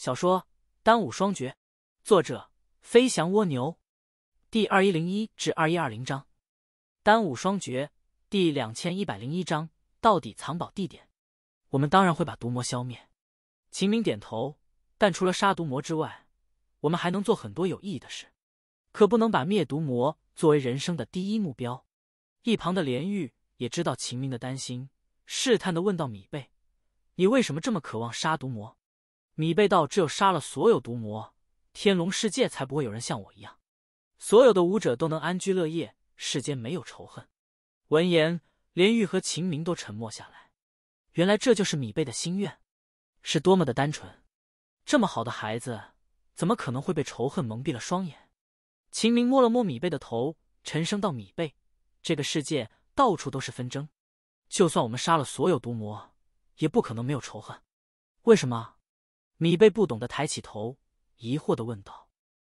小说《单武双绝》，作者：飞翔蜗牛，第二一零一至二一二零章，《单武双绝》第两千一百零一章：到底藏宝地点？我们当然会把毒魔消灭。秦明点头，但除了杀毒魔之外，我们还能做很多有意义的事，可不能把灭毒魔作为人生的第一目标。一旁的连玉也知道秦明的担心，试探的问道：“米贝，你为什么这么渴望杀毒魔？”米贝道：“只有杀了所有毒魔，天龙世界才不会有人像我一样，所有的武者都能安居乐业，世间没有仇恨。”闻言，连玉和秦明都沉默下来。原来这就是米贝的心愿，是多么的单纯！这么好的孩子，怎么可能会被仇恨蒙蔽了双眼？秦明摸了摸米贝的头，沉声道：“米贝，这个世界到处都是纷争，就算我们杀了所有毒魔，也不可能没有仇恨。为什么？”米贝不懂得抬起头，疑惑的问道：“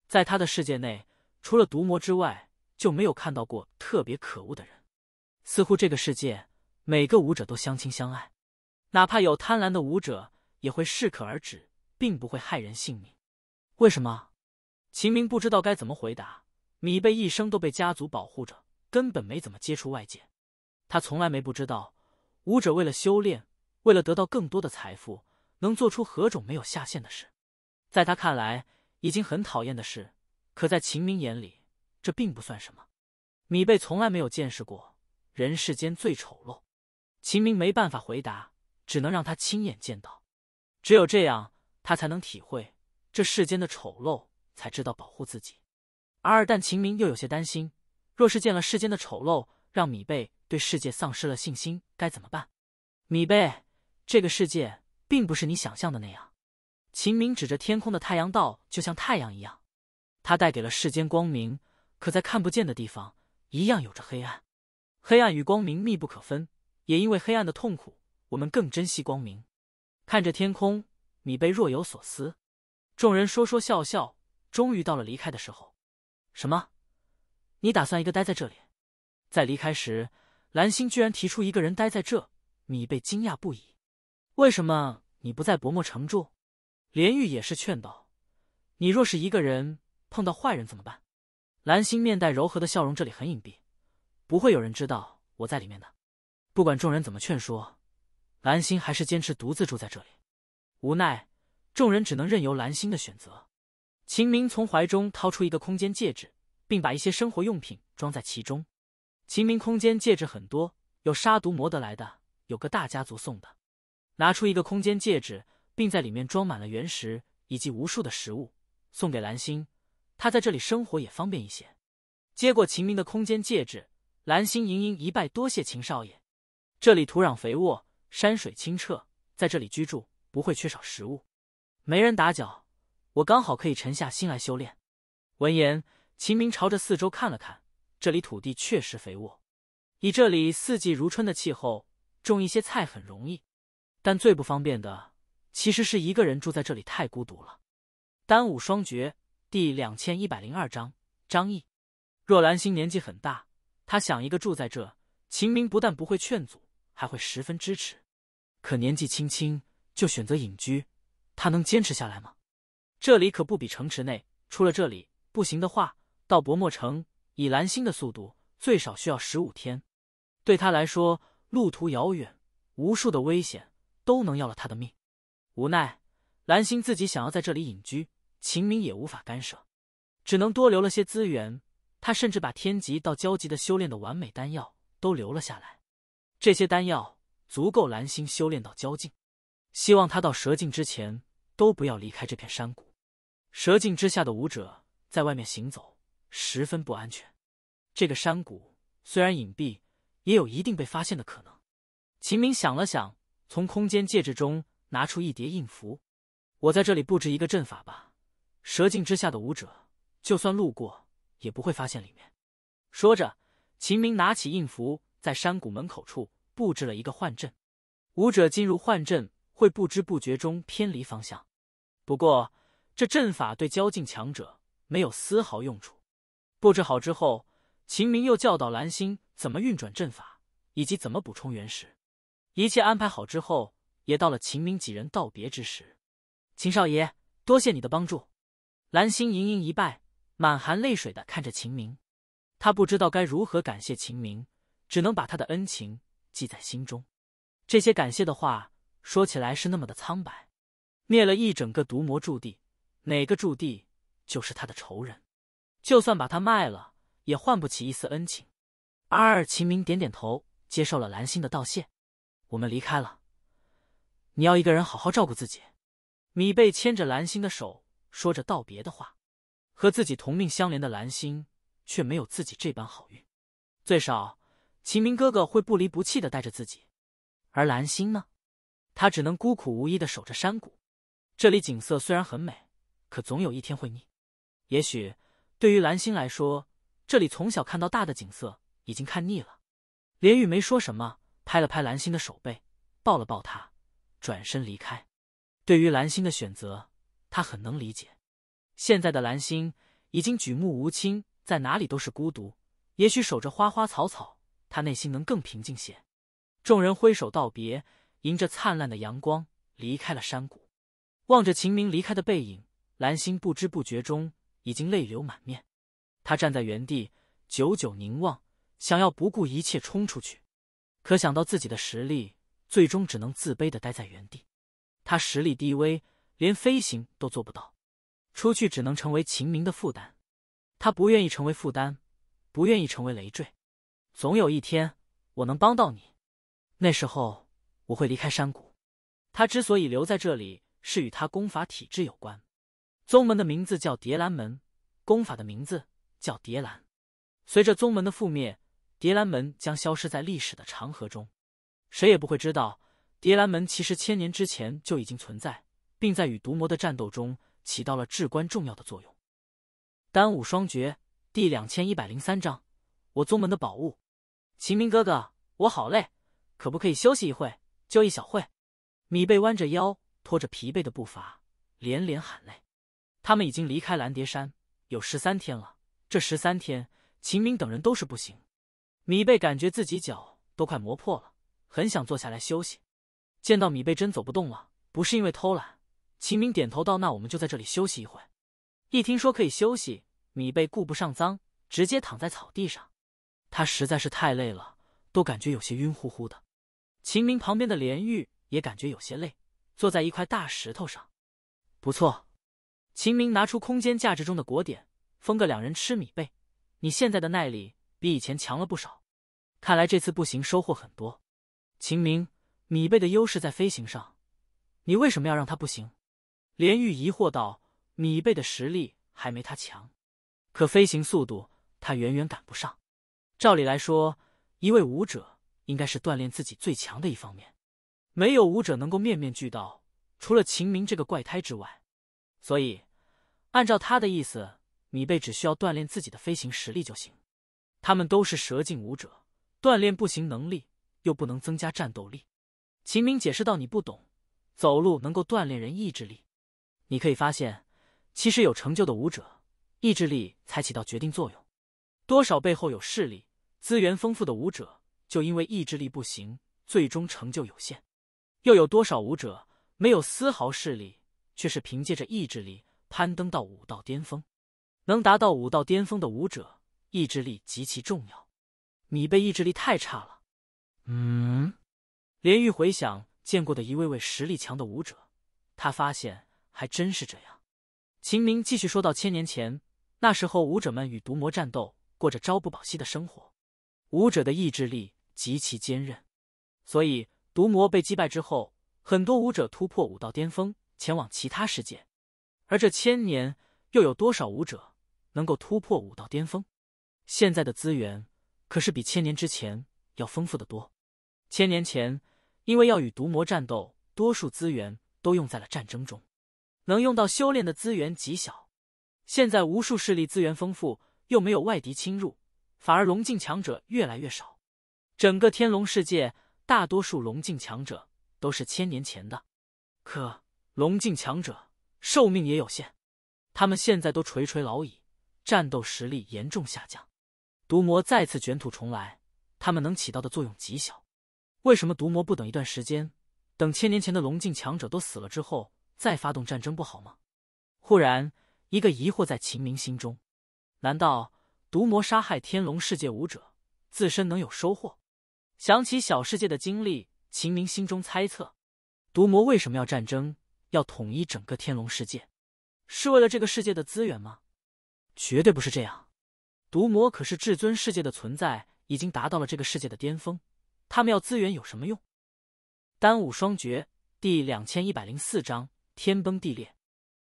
在他的世界内，除了毒魔之外，就没有看到过特别可恶的人。似乎这个世界每个舞者都相亲相爱，哪怕有贪婪的舞者，也会适可而止，并不会害人性命。为什么？”秦明不知道该怎么回答。米贝一生都被家族保护着，根本没怎么接触外界。他从来没不知道，舞者为了修炼，为了得到更多的财富。能做出何种没有下限的事，在他看来已经很讨厌的事，可在秦明眼里这并不算什么。米贝从来没有见识过人世间最丑陋。秦明没办法回答，只能让他亲眼见到，只有这样他才能体会这世间的丑陋，才知道保护自己。而但秦明又有些担心，若是见了世间的丑陋，让米贝对世界丧失了信心，该怎么办？米贝，这个世界。并不是你想象的那样，秦明指着天空的太阳道：“就像太阳一样，它带给了世间光明，可在看不见的地方，一样有着黑暗。黑暗与光明密不可分，也因为黑暗的痛苦，我们更珍惜光明。”看着天空，米贝若有所思。众人说说笑笑，终于到了离开的时候。什么？你打算一个待在这里？在离开时，蓝星居然提出一个人待在这，米贝惊讶不已。为什么你不在薄墨城住？连玉也是劝道：“你若是一个人，碰到坏人怎么办？”兰心面带柔和的笑容：“这里很隐蔽，不会有人知道我在里面的。”不管众人怎么劝说，兰心还是坚持独自住在这里。无奈，众人只能任由兰心的选择。秦明从怀中掏出一个空间戒指，并把一些生活用品装在其中。秦明空间戒指很多，有杀毒魔得来的，有个大家族送的。拿出一个空间戒指，并在里面装满了原石以及无数的食物，送给蓝星。他在这里生活也方便一些。接过秦明的空间戒指，蓝星盈盈一拜，多谢秦少爷。这里土壤肥沃，山水清澈，在这里居住不会缺少食物，没人打搅，我刚好可以沉下心来修炼。闻言，秦明朝着四周看了看，这里土地确实肥沃，以这里四季如春的气候，种一些菜很容易。但最不方便的，其实是一个人住在这里太孤独了。单武双绝第两千一百零二章：张毅。若兰心年纪很大，他想一个住在这，秦明不但不会劝阻，还会十分支持。可年纪轻轻就选择隐居，他能坚持下来吗？这里可不比城池内，出了这里不行的话，到薄墨城，以兰心的速度，最少需要十五天。对他来说，路途遥远，无数的危险。都能要了他的命，无奈蓝星自己想要在这里隐居，秦明也无法干涉，只能多留了些资源。他甚至把天级到交级的修炼的完美丹药都留了下来，这些丹药足够蓝星修炼到交境。希望他到蛇境之前都不要离开这片山谷。蛇境之下的武者在外面行走十分不安全，这个山谷虽然隐蔽，也有一定被发现的可能。秦明想了想。从空间戒指中拿出一叠印符，我在这里布置一个阵法吧。蛇境之下的武者，就算路过也不会发现里面。说着，秦明拿起印符，在山谷门口处布置了一个幻阵。武者进入幻阵，会不知不觉中偏离方向。不过，这阵法对交境强者没有丝毫用处。布置好之后，秦明又教导蓝星怎么运转阵法，以及怎么补充原石。一切安排好之后，也到了秦明几人道别之时。秦少爷，多谢你的帮助。蓝心盈盈一拜，满含泪水的看着秦明。他不知道该如何感谢秦明，只能把他的恩情记在心中。这些感谢的话说起来是那么的苍白。灭了一整个毒魔驻地，哪个驻地就是他的仇人。就算把他卖了，也换不起一丝恩情。二秦明点点头，接受了蓝心的道谢。我们离开了，你要一个人好好照顾自己。米贝牵着蓝星的手，说着道别的话。和自己同命相连的蓝星却没有自己这般好运。最少，秦明哥哥会不离不弃的带着自己，而蓝星呢，他只能孤苦无依的守着山谷。这里景色虽然很美，可总有一天会腻。也许对于蓝星来说，这里从小看到大的景色已经看腻了。连玉没说什么。拍了拍蓝星的手背，抱了抱他，转身离开。对于蓝星的选择，他很能理解。现在的蓝星已经举目无亲，在哪里都是孤独。也许守着花花草草，他内心能更平静些。众人挥手道别，迎着灿烂的阳光离开了山谷。望着秦明离开的背影，蓝星不知不觉中已经泪流满面。他站在原地，久久凝望，想要不顾一切冲出去。可想到自己的实力，最终只能自卑的待在原地。他实力低微，连飞行都做不到，出去只能成为秦明的负担。他不愿意成为负担，不愿意成为累赘。总有一天，我能帮到你。那时候，我会离开山谷。他之所以留在这里，是与他功法体质有关。宗门的名字叫蝶兰门，功法的名字叫蝶兰。随着宗门的覆灭。蝶兰门将消失在历史的长河中，谁也不会知道，蝶兰门其实千年之前就已经存在，并在与毒魔的战斗中起到了至关重要的作用。丹武双绝第两千一百零三章，我宗门的宝物。秦明哥哥，我好累，可不可以休息一会？就一小会。米贝弯着腰，拖着疲惫的步伐，连连喊累。他们已经离开蓝蝶山有十三天了，这十三天，秦明等人都是不行。米贝感觉自己脚都快磨破了，很想坐下来休息。见到米贝真走不动了，不是因为偷懒，秦明点头道：“那我们就在这里休息一会一听说可以休息，米贝顾不上脏，直接躺在草地上。他实在是太累了，都感觉有些晕乎乎的。秦明旁边的连玉也感觉有些累，坐在一块大石头上。不错，秦明拿出空间价值中的果点，分个两人吃米贝。你现在的耐力比以前强了不少。看来这次步行收获很多。秦明，米贝的优势在飞行上，你为什么要让他步行？连玉疑惑道：“米贝的实力还没他强，可飞行速度他远远赶不上。照理来说，一位武者应该是锻炼自己最强的一方面，没有武者能够面面俱到，除了秦明这个怪胎之外。所以，按照他的意思，米贝只需要锻炼自己的飞行实力就行。他们都是蛇境武者。”锻炼不行能力，又不能增加战斗力。秦明解释道：“你不懂，走路能够锻炼人意志力。你可以发现，其实有成就的舞者，意志力才起到决定作用。多少背后有势力、资源丰富的舞者，就因为意志力不行，最终成就有限。又有多少舞者没有丝毫势力，却是凭借着意志力攀登到武道巅峰？能达到武道巅峰的舞者，意志力极其重要。”米贝意志力太差了。嗯，连玉回想见过的一位位实力强的武者，他发现还真是这样。秦明继续说到：千年前，那时候武者们与毒魔战斗，过着朝不保夕的生活。武者的意志力极其坚韧，所以毒魔被击败之后，很多武者突破武道巅峰，前往其他世界。而这千年，又有多少武者能够突破武道巅峰？现在的资源。可是比千年之前要丰富的多。千年前，因为要与毒魔战斗，多数资源都用在了战争中，能用到修炼的资源极小。现在无数势力资源丰富，又没有外敌侵入，反而龙境强者越来越少。整个天龙世界，大多数龙境强者都是千年前的。可龙境强者寿命也有限，他们现在都垂垂老矣，战斗实力严重下降。毒魔再次卷土重来，他们能起到的作用极小。为什么毒魔不等一段时间，等千年前的龙境强者都死了之后再发动战争不好吗？忽然，一个疑惑在秦明心中：难道毒魔杀害天龙世界武者，自身能有收获？想起小世界的经历，秦明心中猜测：毒魔为什么要战争？要统一整个天龙世界，是为了这个世界的资源吗？绝对不是这样。毒魔可是至尊世界的存在，已经达到了这个世界的巅峰。他们要资源有什么用？《单武双绝》第两千一百零四章：天崩地裂。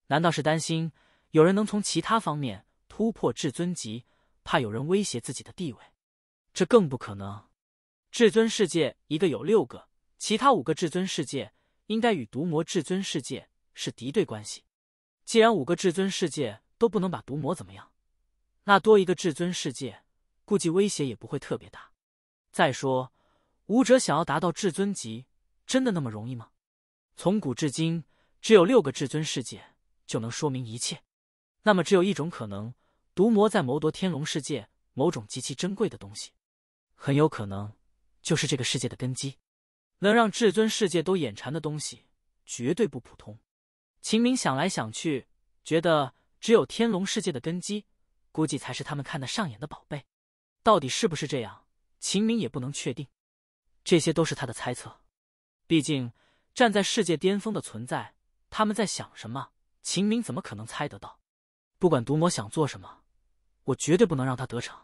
难道是担心有人能从其他方面突破至尊级，怕有人威胁自己的地位？这更不可能。至尊世界一个有六个，其他五个至尊世界应该与毒魔至尊世界是敌对关系。既然五个至尊世界都不能把毒魔怎么样。那多一个至尊世界，估计威胁也不会特别大。再说，武者想要达到至尊级，真的那么容易吗？从古至今，只有六个至尊世界，就能说明一切。那么，只有一种可能：毒魔在谋夺天龙世界某种极其珍贵的东西，很有可能就是这个世界的根基。能让至尊世界都眼馋的东西，绝对不普通。秦明想来想去，觉得只有天龙世界的根基。估计才是他们看得上眼的宝贝，到底是不是这样？秦明也不能确定，这些都是他的猜测。毕竟站在世界巅峰的存在，他们在想什么，秦明怎么可能猜得到？不管毒魔想做什么，我绝对不能让他得逞。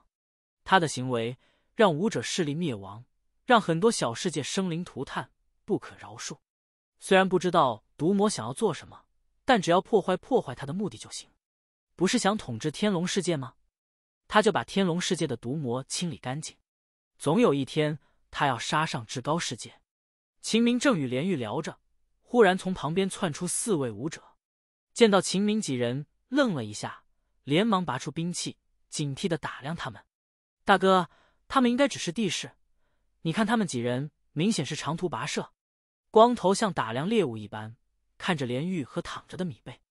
他的行为让武者势力灭亡，让很多小世界生灵涂炭，不可饶恕。虽然不知道毒魔想要做什么，但只要破坏破坏他的目的就行。不是想统治天龙世界吗？他就把天龙世界的毒魔清理干净。总有一天，他要杀上至高世界。秦明正与连玉聊着，忽然从旁边窜出四位武者，见到秦明几人，愣了一下，连忙拔出兵器，警惕的打量他们。大哥，他们应该只是地势。你看他们几人，明显是长途跋涉。光头像打量猎物一般，看着连玉和躺着的米贝。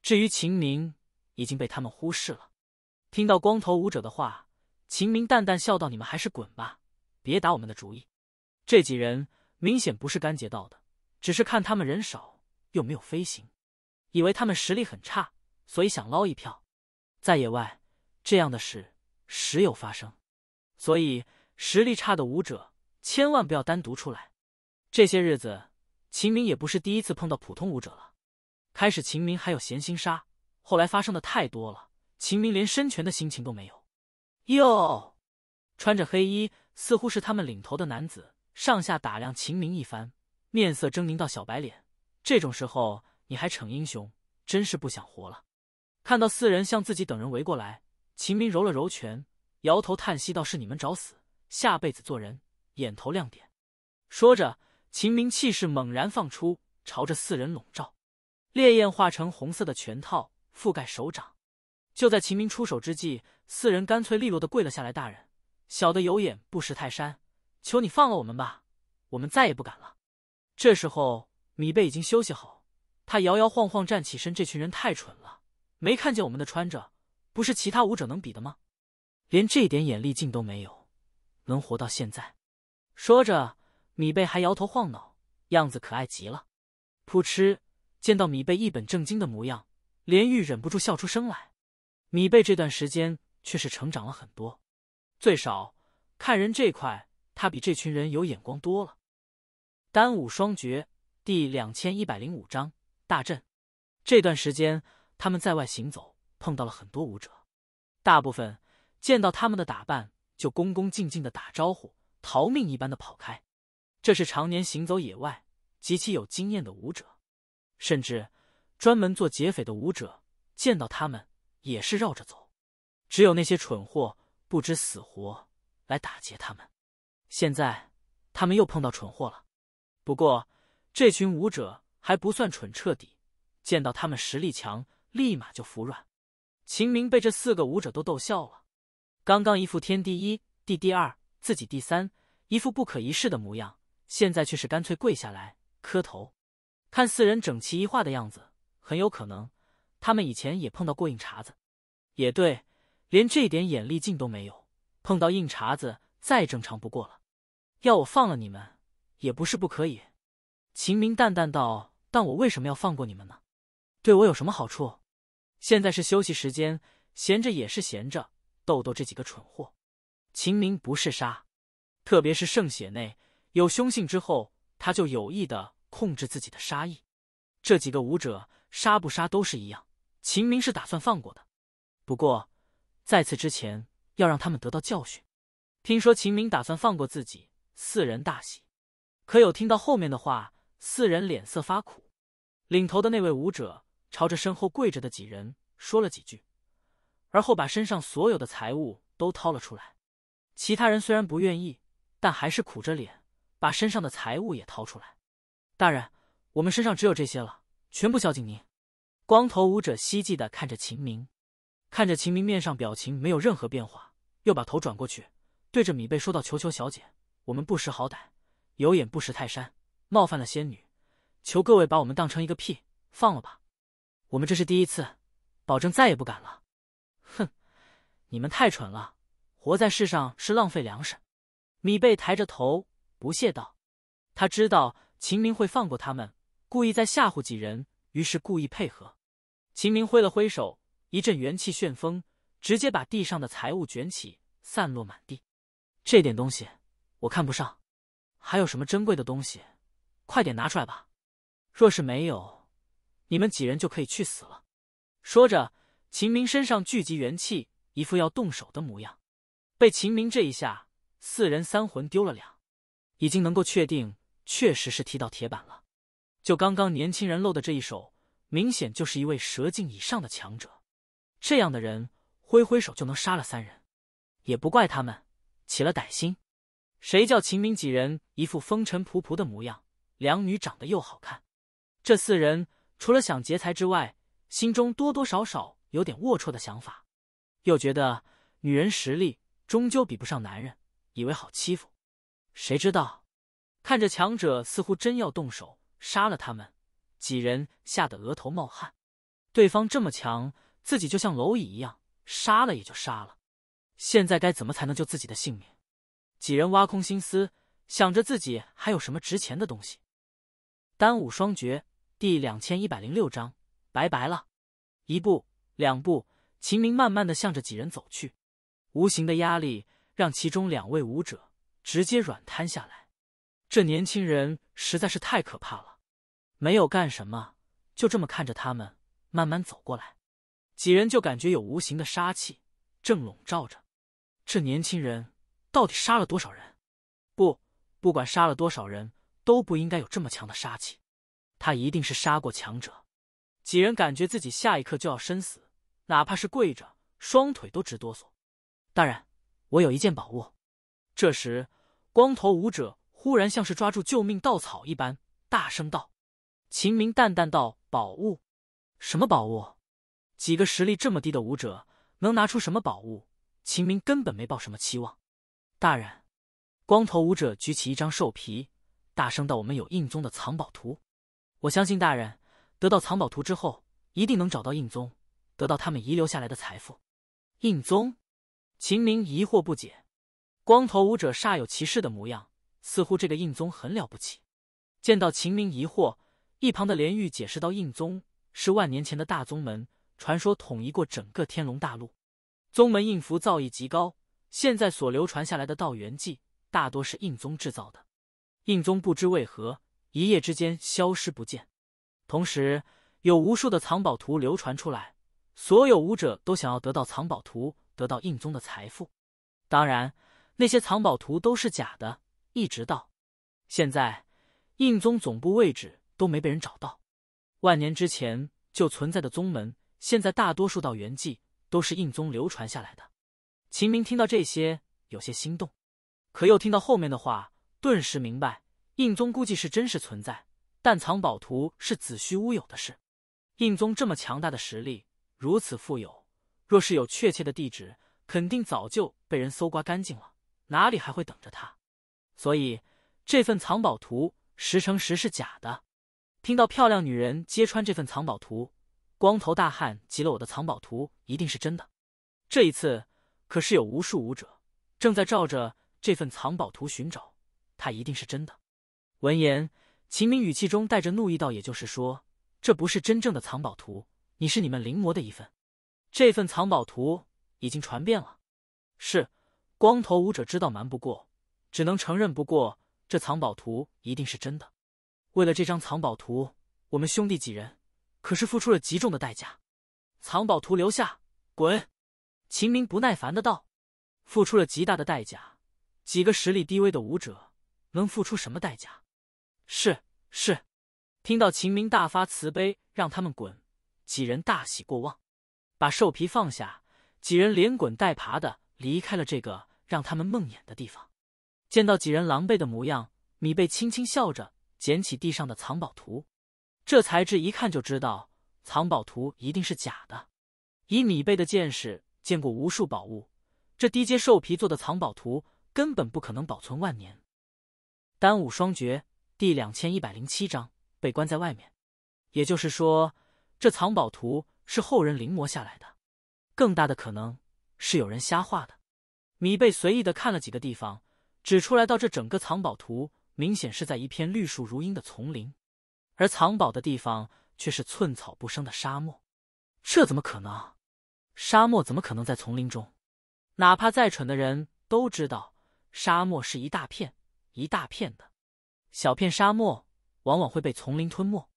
至于秦明。已经被他们忽视了。听到光头舞者的话，秦明淡淡笑道：“你们还是滚吧，别打我们的主意。”这几人明显不是干劫道的，只是看他们人少又没有飞行，以为他们实力很差，所以想捞一票。在野外，这样的事时有发生，所以实力差的舞者千万不要单独出来。这些日子，秦明也不是第一次碰到普通舞者了。开始，秦明还有闲心杀。后来发生的太多了，秦明连伸拳的心情都没有。哟，穿着黑衣，似乎是他们领头的男子，上下打量秦明一番，面色狰狞到小白脸。这种时候你还逞英雄，真是不想活了。看到四人向自己等人围过来，秦明揉了揉拳，摇头叹息道：“是你们找死，下辈子做人。”眼头亮点，说着，秦明气势猛然放出，朝着四人笼罩，烈焰化成红色的拳套。覆盖手掌，就在秦明出手之际，四人干脆利落的跪了下来。大人，小的有眼不识泰山，求你放了我们吧，我们再也不敢了。这时候，米贝已经休息好，他摇摇晃晃站起身。这群人太蠢了，没看见我们的穿着，不是其他武者能比的吗？连这点眼力劲都没有，能活到现在？说着，米贝还摇头晃脑，样子可爱极了。扑哧，见到米贝一本正经的模样。连玉忍不住笑出声来，米贝这段时间却是成长了很多，最少看人这块，他比这群人有眼光多了。单武双绝第两千一百零五章大阵。这段时间他们在外行走，碰到了很多武者，大部分见到他们的打扮就恭恭敬敬的打招呼，逃命一般的跑开。这是常年行走野外极其有经验的武者，甚至。专门做劫匪的武者见到他们也是绕着走，只有那些蠢货不知死活来打劫他们。现在他们又碰到蠢货了，不过这群武者还不算蠢彻底，见到他们实力强，立马就服软。秦明被这四个武者都逗笑了，刚刚一副天第一、地第二、自己第三，一副不可一世的模样，现在却是干脆跪下来磕头，看四人整齐一画的样子。很有可能，他们以前也碰到过硬茬子。也对，连这点眼力劲都没有，碰到硬茬子再正常不过了。要我放了你们，也不是不可以。秦明淡淡道：“但我为什么要放过你们呢？对我有什么好处？现在是休息时间，闲着也是闲着，逗逗这几个蠢货。”秦明不是杀，特别是圣血内有凶性之后，他就有意的控制自己的杀意。这几个武者。杀不杀都是一样，秦明是打算放过的，不过在此之前要让他们得到教训。听说秦明打算放过自己，四人大喜，可有听到后面的话，四人脸色发苦。领头的那位武者朝着身后跪着的几人说了几句，而后把身上所有的财物都掏了出来。其他人虽然不愿意，但还是苦着脸把身上的财物也掏出来。大人，我们身上只有这些了。全部孝敬您，光头舞者希冀的看着秦明，看着秦明面上表情没有任何变化，又把头转过去，对着米贝说道：“求求小姐，我们不识好歹，有眼不识泰山，冒犯了仙女，求各位把我们当成一个屁放了吧，我们这是第一次，保证再也不敢了。”哼，你们太蠢了，活在世上是浪费粮食。”米贝抬着头不屑道，他知道秦明会放过他们。故意在吓唬几人，于是故意配合。秦明挥了挥手，一阵元气旋风，直接把地上的财物卷起，散落满地。这点东西我看不上，还有什么珍贵的东西？快点拿出来吧！若是没有，你们几人就可以去死了。说着，秦明身上聚集元气，一副要动手的模样。被秦明这一下，四人三魂丢了两，已经能够确定，确实是踢到铁板了。就刚刚年轻人露的这一手，明显就是一位蛇境以上的强者。这样的人挥挥手就能杀了三人，也不怪他们起了歹心。谁叫秦明几人一副风尘仆仆的模样，两女长得又好看，这四人除了想劫财之外，心中多多少少有点龌龊的想法，又觉得女人实力终究比不上男人，以为好欺负。谁知道，看着强者似乎真要动手。杀了他们，几人吓得额头冒汗。对方这么强，自己就像蝼蚁一样，杀了也就杀了。现在该怎么才能救自己的性命？几人挖空心思想着自己还有什么值钱的东西。《单武双绝》第两千一百零六章，拜拜了。一步两步，秦明慢慢的向着几人走去。无形的压力让其中两位武者直接软瘫下来。这年轻人实在是太可怕了。没有干什么，就这么看着他们慢慢走过来，几人就感觉有无形的杀气正笼罩着。这年轻人到底杀了多少人？不，不管杀了多少人，都不应该有这么强的杀气。他一定是杀过强者。几人感觉自己下一刻就要身死，哪怕是跪着，双腿都直哆嗦。大人，我有一件宝物。这时，光头舞者忽然像是抓住救命稻草一般，大声道。秦明淡淡道：“宝物？什么宝物？几个实力这么低的武者能拿出什么宝物？秦明根本没抱什么期望。”大人，光头武者举起一张兽皮，大声道：“我们有印宗的藏宝图，我相信大人得到藏宝图之后，一定能找到印宗，得到他们遗留下来的财富。”印宗？秦明疑惑不解。光头武者煞有其事的模样，似乎这个印宗很了不起。见到秦明疑惑。一旁的连玉解释道：“印宗是万年前的大宗门，传说统一过整个天龙大陆。宗门印符造诣极高，现在所流传下来的道元技大多是印宗制造的。印宗不知为何一夜之间消失不见，同时有无数的藏宝图流传出来，所有武者都想要得到藏宝图，得到印宗的财富。当然，那些藏宝图都是假的。一直到现在，印宗总部位置。”都没被人找到，万年之前就存在的宗门，现在大多数到元迹都是印宗流传下来的。秦明听到这些有些心动，可又听到后面的话，顿时明白，印宗估计是真实存在，但藏宝图是子虚乌有的事。印宗这么强大的实力，如此富有，若是有确切的地址，肯定早就被人搜刮干净了，哪里还会等着他？所以这份藏宝图十成十是假的。听到漂亮女人揭穿这份藏宝图，光头大汉急了：“我的藏宝图一定是真的！这一次可是有无数武者正在照着这份藏宝图寻找，它一定是真的。”闻言，秦明语气中带着怒意道：“也就是说，这不是真正的藏宝图，你是你们临摹的一份。这份藏宝图已经传遍了。”是，光头武者知道瞒不过，只能承认。不过，这藏宝图一定是真的。为了这张藏宝图，我们兄弟几人可是付出了极重的代价。藏宝图留下，滚！秦明不耐烦的道：“付出了极大的代价，几个实力低微的武者能付出什么代价？”是是，听到秦明大发慈悲让他们滚，几人大喜过望，把兽皮放下，几人连滚带爬的离开了这个让他们梦魇的地方。见到几人狼狈的模样，米贝轻轻笑着。捡起地上的藏宝图，这材质一看就知道藏宝图一定是假的。以米贝的见识，见过无数宝物，这低阶兽皮做的藏宝图根本不可能保存万年。丹武双绝第两千一百零七章被关在外面，也就是说，这藏宝图是后人临摹下来的。更大的可能是有人瞎画的。米贝随意的看了几个地方，指出来到这整个藏宝图。明显是在一片绿树如茵的丛林，而藏宝的地方却是寸草不生的沙漠，这怎么可能？沙漠怎么可能在丛林中？哪怕再蠢的人都知道，沙漠是一大片一大片的，小片沙漠往往会被丛林吞没，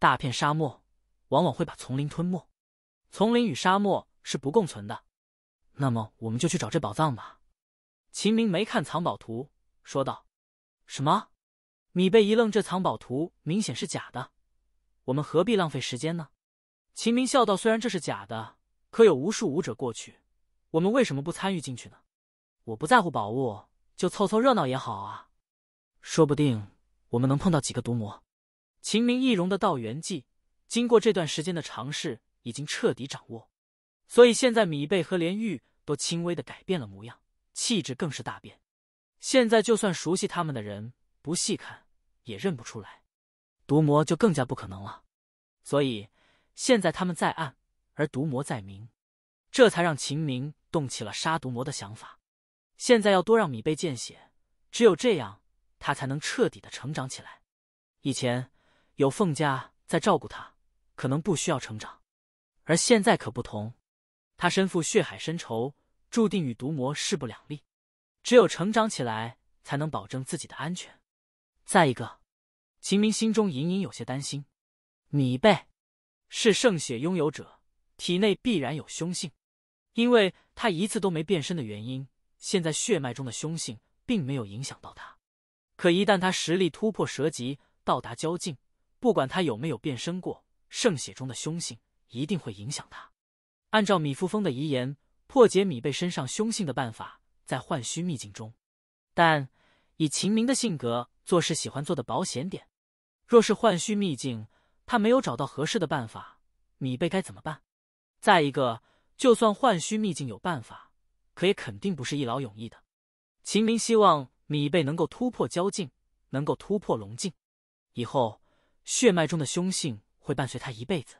大片沙漠往往会把丛林吞没，丛林与沙漠是不共存的。那么我们就去找这宝藏吧。”秦明没看藏宝图，说道。什么？米贝一愣，这藏宝图明显是假的，我们何必浪费时间呢？秦明笑道：“虽然这是假的，可有无数武者过去，我们为什么不参与进去呢？我不在乎宝物，就凑凑热闹也好啊，说不定我们能碰到几个毒魔。”秦明易容的道元技，经过这段时间的尝试，已经彻底掌握，所以现在米贝和连玉都轻微的改变了模样，气质更是大变。现在就算熟悉他们的人不细看也认不出来，毒魔就更加不可能了。所以现在他们在暗，而毒魔在明，这才让秦明动起了杀毒魔的想法。现在要多让米贝见血，只有这样他才能彻底的成长起来。以前有凤家在照顾他，可能不需要成长，而现在可不同，他身负血海深仇，注定与毒魔势不两立。只有成长起来，才能保证自己的安全。再一个，秦明心中隐隐有些担心。米贝是圣血拥有者，体内必然有凶性，因为他一次都没变身的原因，现在血脉中的凶性并没有影响到他。可一旦他实力突破蛇级，到达交境，不管他有没有变身过，圣血中的凶性一定会影响他。按照米富峰的遗言，破解米贝身上凶性的办法。在幻虚秘境中，但以秦明的性格，做事喜欢做的保险点。若是幻虚秘境，他没有找到合适的办法，米贝该怎么办？再一个，就算幻虚秘境有办法，可也肯定不是一劳永逸的。秦明希望米贝能够突破蛟境，能够突破龙境，以后血脉中的凶性会伴随他一辈子。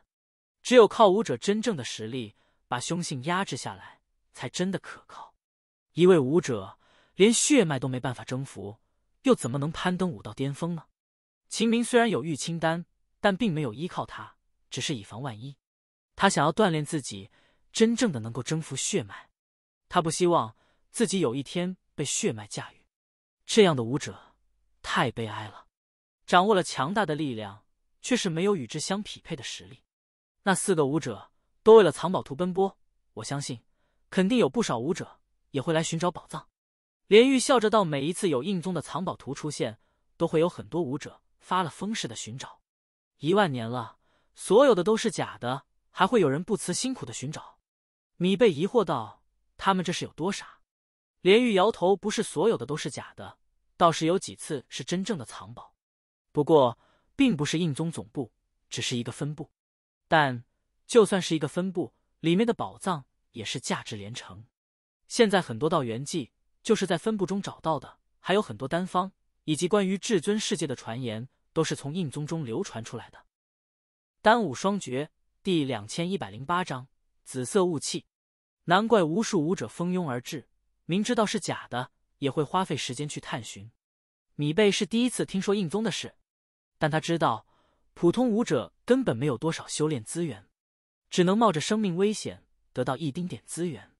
只有靠武者真正的实力，把凶性压制下来，才真的可靠。一位武者连血脉都没办法征服，又怎么能攀登武道巅峰呢？秦明虽然有玉清丹，但并没有依靠它，只是以防万一。他想要锻炼自己，真正的能够征服血脉。他不希望自己有一天被血脉驾驭，这样的武者太悲哀了。掌握了强大的力量，却是没有与之相匹配的实力。那四个武者都为了藏宝图奔波，我相信肯定有不少武者。也会来寻找宝藏，连玉笑着道：“每一次有印宗的藏宝图出现，都会有很多武者发了疯似的寻找。一万年了，所有的都是假的，还会有人不辞辛苦的寻找？”米贝疑惑道：“他们这是有多傻？”连玉摇头：“不是所有的都是假的，倒是有几次是真正的藏宝。不过，并不是印宗总部，只是一个分部。但就算是一个分部，里面的宝藏也是价值连城。”现在很多道元技就是在分部中找到的，还有很多单方以及关于至尊世界的传言都是从印宗中流传出来的。《丹武双绝》第两千一百零八章：紫色雾气，难怪无数武者蜂拥而至，明知道是假的也会花费时间去探寻。米贝是第一次听说印宗的事，但他知道普通武者根本没有多少修炼资源，只能冒着生命危险得到一丁点资源。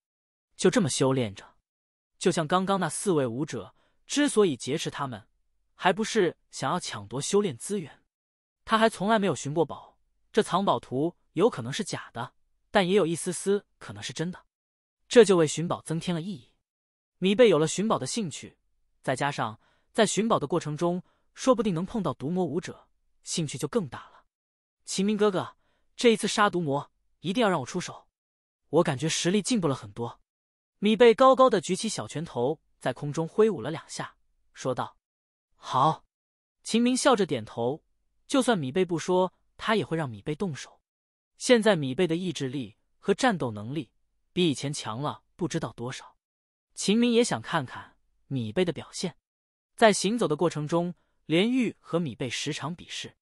就这么修炼着，就像刚刚那四位武者之所以劫持他们，还不是想要抢夺修炼资源？他还从来没有寻过宝，这藏宝图有可能是假的，但也有一丝丝可能是真的，这就为寻宝增添了意义。米贝有了寻宝的兴趣，再加上在寻宝的过程中，说不定能碰到毒魔武者，兴趣就更大了。秦明哥哥，这一次杀毒魔一定要让我出手，我感觉实力进步了很多。米贝高高的举起小拳头，在空中挥舞了两下，说道：“好。”秦明笑着点头。就算米贝不说，他也会让米贝动手。现在米贝的意志力和战斗能力比以前强了不知道多少。秦明也想看看米贝的表现。在行走的过程中，连玉和米贝时常比试。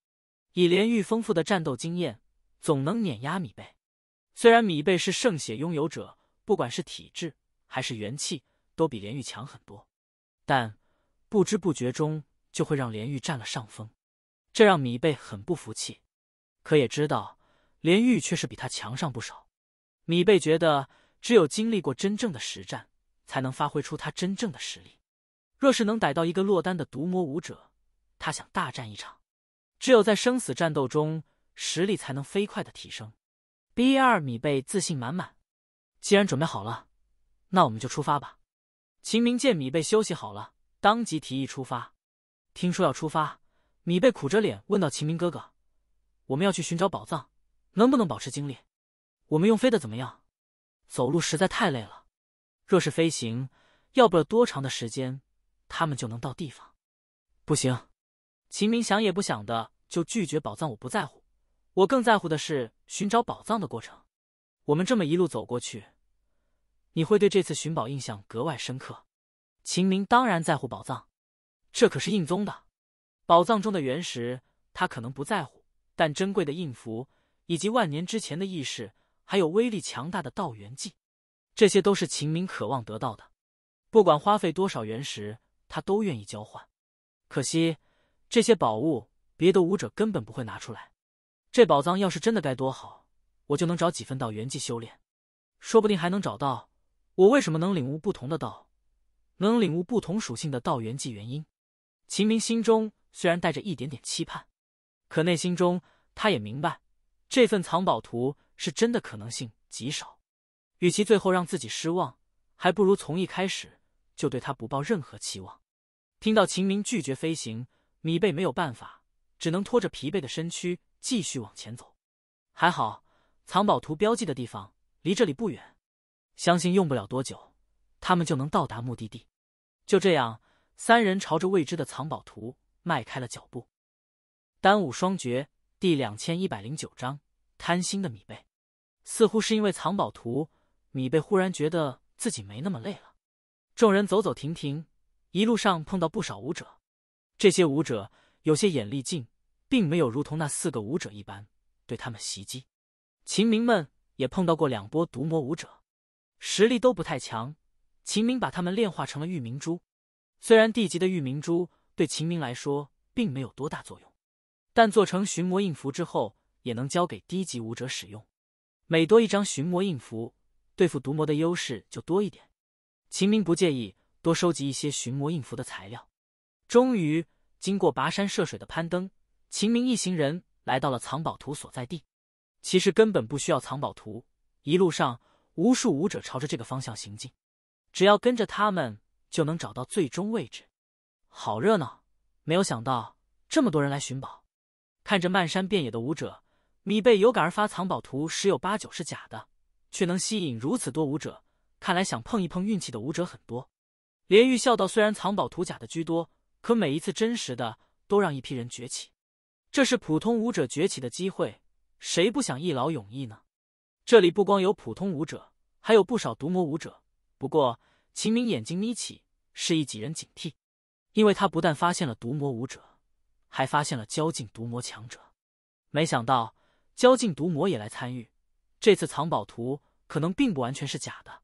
以连玉丰富的战斗经验，总能碾压米贝。虽然米贝是圣血拥有者，不管是体质，还是元气都比连玉强很多，但不知不觉中就会让连玉占了上风，这让米贝很不服气。可也知道连玉却是比他强上不少。米贝觉得只有经历过真正的实战，才能发挥出他真正的实力。若是能逮到一个落单的毒魔武者，他想大战一场。只有在生死战斗中，实力才能飞快的提升。B 二米贝自信满满，既然准备好了。那我们就出发吧。秦明见米贝休息好了，当即提议出发。听说要出发，米贝苦着脸问道：“秦明哥哥，我们要去寻找宝藏，能不能保持精力？我们用飞的怎么样？走路实在太累了。若是飞行，要不了多长的时间，他们就能到地方。”不行。秦明想也不想的就拒绝：“宝藏我不在乎，我更在乎的是寻找宝藏的过程。我们这么一路走过去。”你会对这次寻宝印象格外深刻。秦明当然在乎宝藏，这可是印宗的宝藏中的原石，他可能不在乎，但珍贵的印符以及万年之前的意识，还有威力强大的道元技，这些都是秦明渴望得到的。不管花费多少原石，他都愿意交换。可惜这些宝物，别的武者根本不会拿出来。这宝藏要是真的该多好，我就能找几分道元技修炼，说不定还能找到。我为什么能领悟不同的道，能领悟不同属性的道元纪原因？秦明心中虽然带着一点点期盼，可内心中他也明白，这份藏宝图是真的可能性极少。与其最后让自己失望，还不如从一开始就对他不抱任何期望。听到秦明拒绝飞行，米贝没有办法，只能拖着疲惫的身躯继续往前走。还好，藏宝图标记的地方离这里不远。相信用不了多久，他们就能到达目的地。就这样，三人朝着未知的藏宝图迈开了脚步。《单武双绝》第两千一百零九章：贪心的米贝。似乎是因为藏宝图，米贝忽然觉得自己没那么累了。众人走走停停，一路上碰到不少舞者。这些舞者有些眼力劲，并没有如同那四个舞者一般对他们袭击。秦明们也碰到过两波毒魔舞者。实力都不太强，秦明把他们炼化成了玉明珠。虽然地级的玉明珠对秦明来说并没有多大作用，但做成寻魔印符之后，也能交给低级武者使用。每多一张寻魔印符，对付毒魔的优势就多一点。秦明不介意多收集一些寻魔印符的材料。终于，经过跋山涉水的攀登，秦明一行人来到了藏宝图所在地。其实根本不需要藏宝图，一路上。无数武者朝着这个方向行进，只要跟着他们就能找到最终位置。好热闹！没有想到这么多人来寻宝。看着漫山遍野的武者，米贝有感而发：藏宝图十有八九是假的，却能吸引如此多武者。看来想碰一碰运气的武者很多。连玉笑道：“虽然藏宝图假的居多，可每一次真实的都让一批人崛起。这是普通武者崛起的机会，谁不想一劳永逸呢？”这里不光有普通武者。还有不少毒魔武者，不过秦明眼睛眯起，示意几人警惕，因为他不但发现了毒魔武者，还发现了交境毒魔强者。没想到交境毒魔也来参与，这次藏宝图可能并不完全是假的。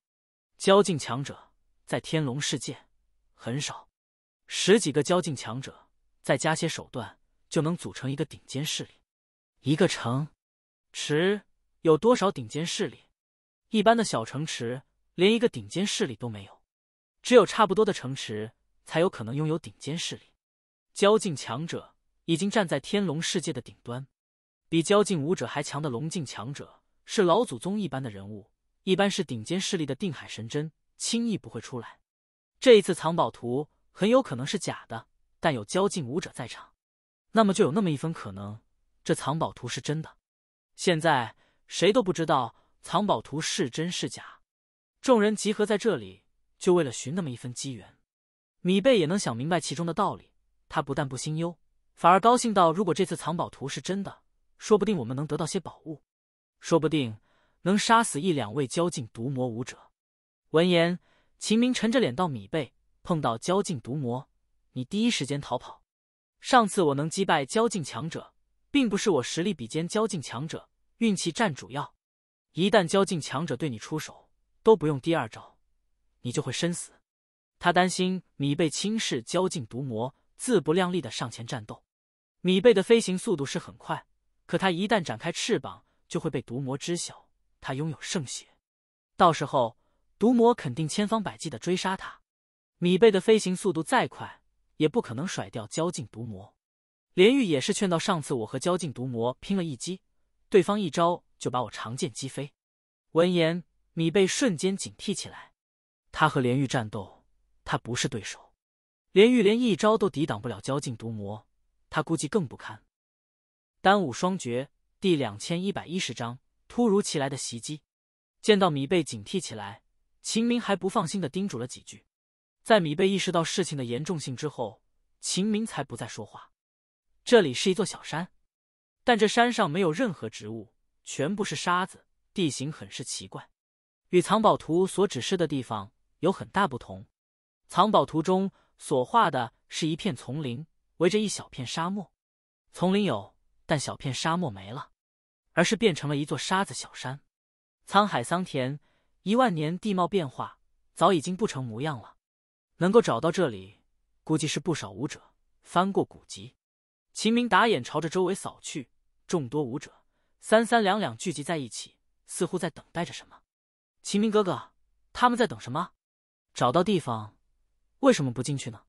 交境强者在天龙世界很少，十几个交境强者再加些手段，就能组成一个顶尖势力。一个城，池有多少顶尖势力？一般的小城池连一个顶尖势力都没有，只有差不多的城池才有可能拥有顶尖势力。交境强者已经站在天龙世界的顶端，比交境武者还强的龙境强者是老祖宗一般的人物，一般是顶尖势力的定海神针，轻易不会出来。这一次藏宝图很有可能是假的，但有交境武者在场，那么就有那么一分可能，这藏宝图是真的。现在谁都不知道。藏宝图是真是假？众人集合在这里，就为了寻那么一分机缘。米贝也能想明白其中的道理。他不但不心忧，反而高兴到：如果这次藏宝图是真的，说不定我们能得到些宝物，说不定能杀死一两位交境毒魔武者。闻言，秦明沉着脸道：“米贝，碰到交境毒魔，你第一时间逃跑。上次我能击败交境强者，并不是我实力比肩交境强者，运气占主要。”一旦交境强者对你出手，都不用第二招，你就会身死。他担心米贝轻视交境毒魔，自不量力的上前战斗。米贝的飞行速度是很快，可他一旦展开翅膀，就会被毒魔知晓他拥有圣血，到时候毒魔肯定千方百计的追杀他。米贝的飞行速度再快，也不可能甩掉交境毒魔。连玉也是劝道：“上次我和交境毒魔拼了一击。”对方一招就把我长剑击飞。闻言，米贝瞬间警惕起来。他和连玉战斗，他不是对手。连玉连一招都抵挡不了，交境毒魔，他估计更不堪。《丹武双绝》第两千一百一十章：突如其来的袭击。见到米贝警惕起来，秦明还不放心的叮嘱了几句。在米贝意识到事情的严重性之后，秦明才不再说话。这里是一座小山。但这山上没有任何植物，全部是沙子，地形很是奇怪，与藏宝图所指示的地方有很大不同。藏宝图中所画的是一片丛林，围着一小片沙漠，丛林有，但小片沙漠没了，而是变成了一座沙子小山。沧海桑田，一万年地貌变化，早已经不成模样了。能够找到这里，估计是不少武者翻过古籍。秦明打眼朝着周围扫去。众多武者三三两两聚集在一起，似乎在等待着什么。秦明哥哥，他们在等什么？找到地方，为什么不进去呢？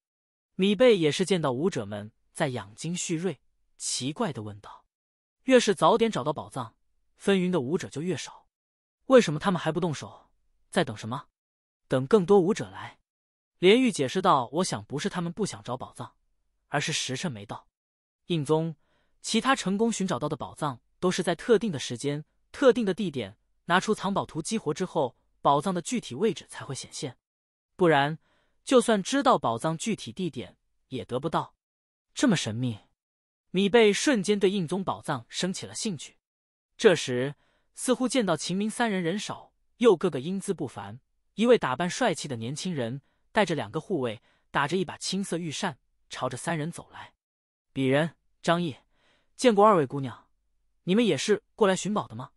米贝也是见到武者们在养精蓄锐，奇怪的问道：“越是早点找到宝藏，纷云的武者就越少，为什么他们还不动手？在等什么？等更多武者来。”连玉解释道：“我想不是他们不想找宝藏，而是时辰没到。”应宗。其他成功寻找到的宝藏都是在特定的时间、特定的地点拿出藏宝图激活之后，宝藏的具体位置才会显现。不然，就算知道宝藏具体地点，也得不到。这么神秘，米贝瞬间对印宗宝藏生起了兴趣。这时，似乎见到秦明三人人少，又个个英姿不凡，一位打扮帅气的年轻人带着两个护卫，打着一把青色玉扇，朝着三人走来。鄙人张毅。见过二位姑娘，你们也是过来寻宝的吗？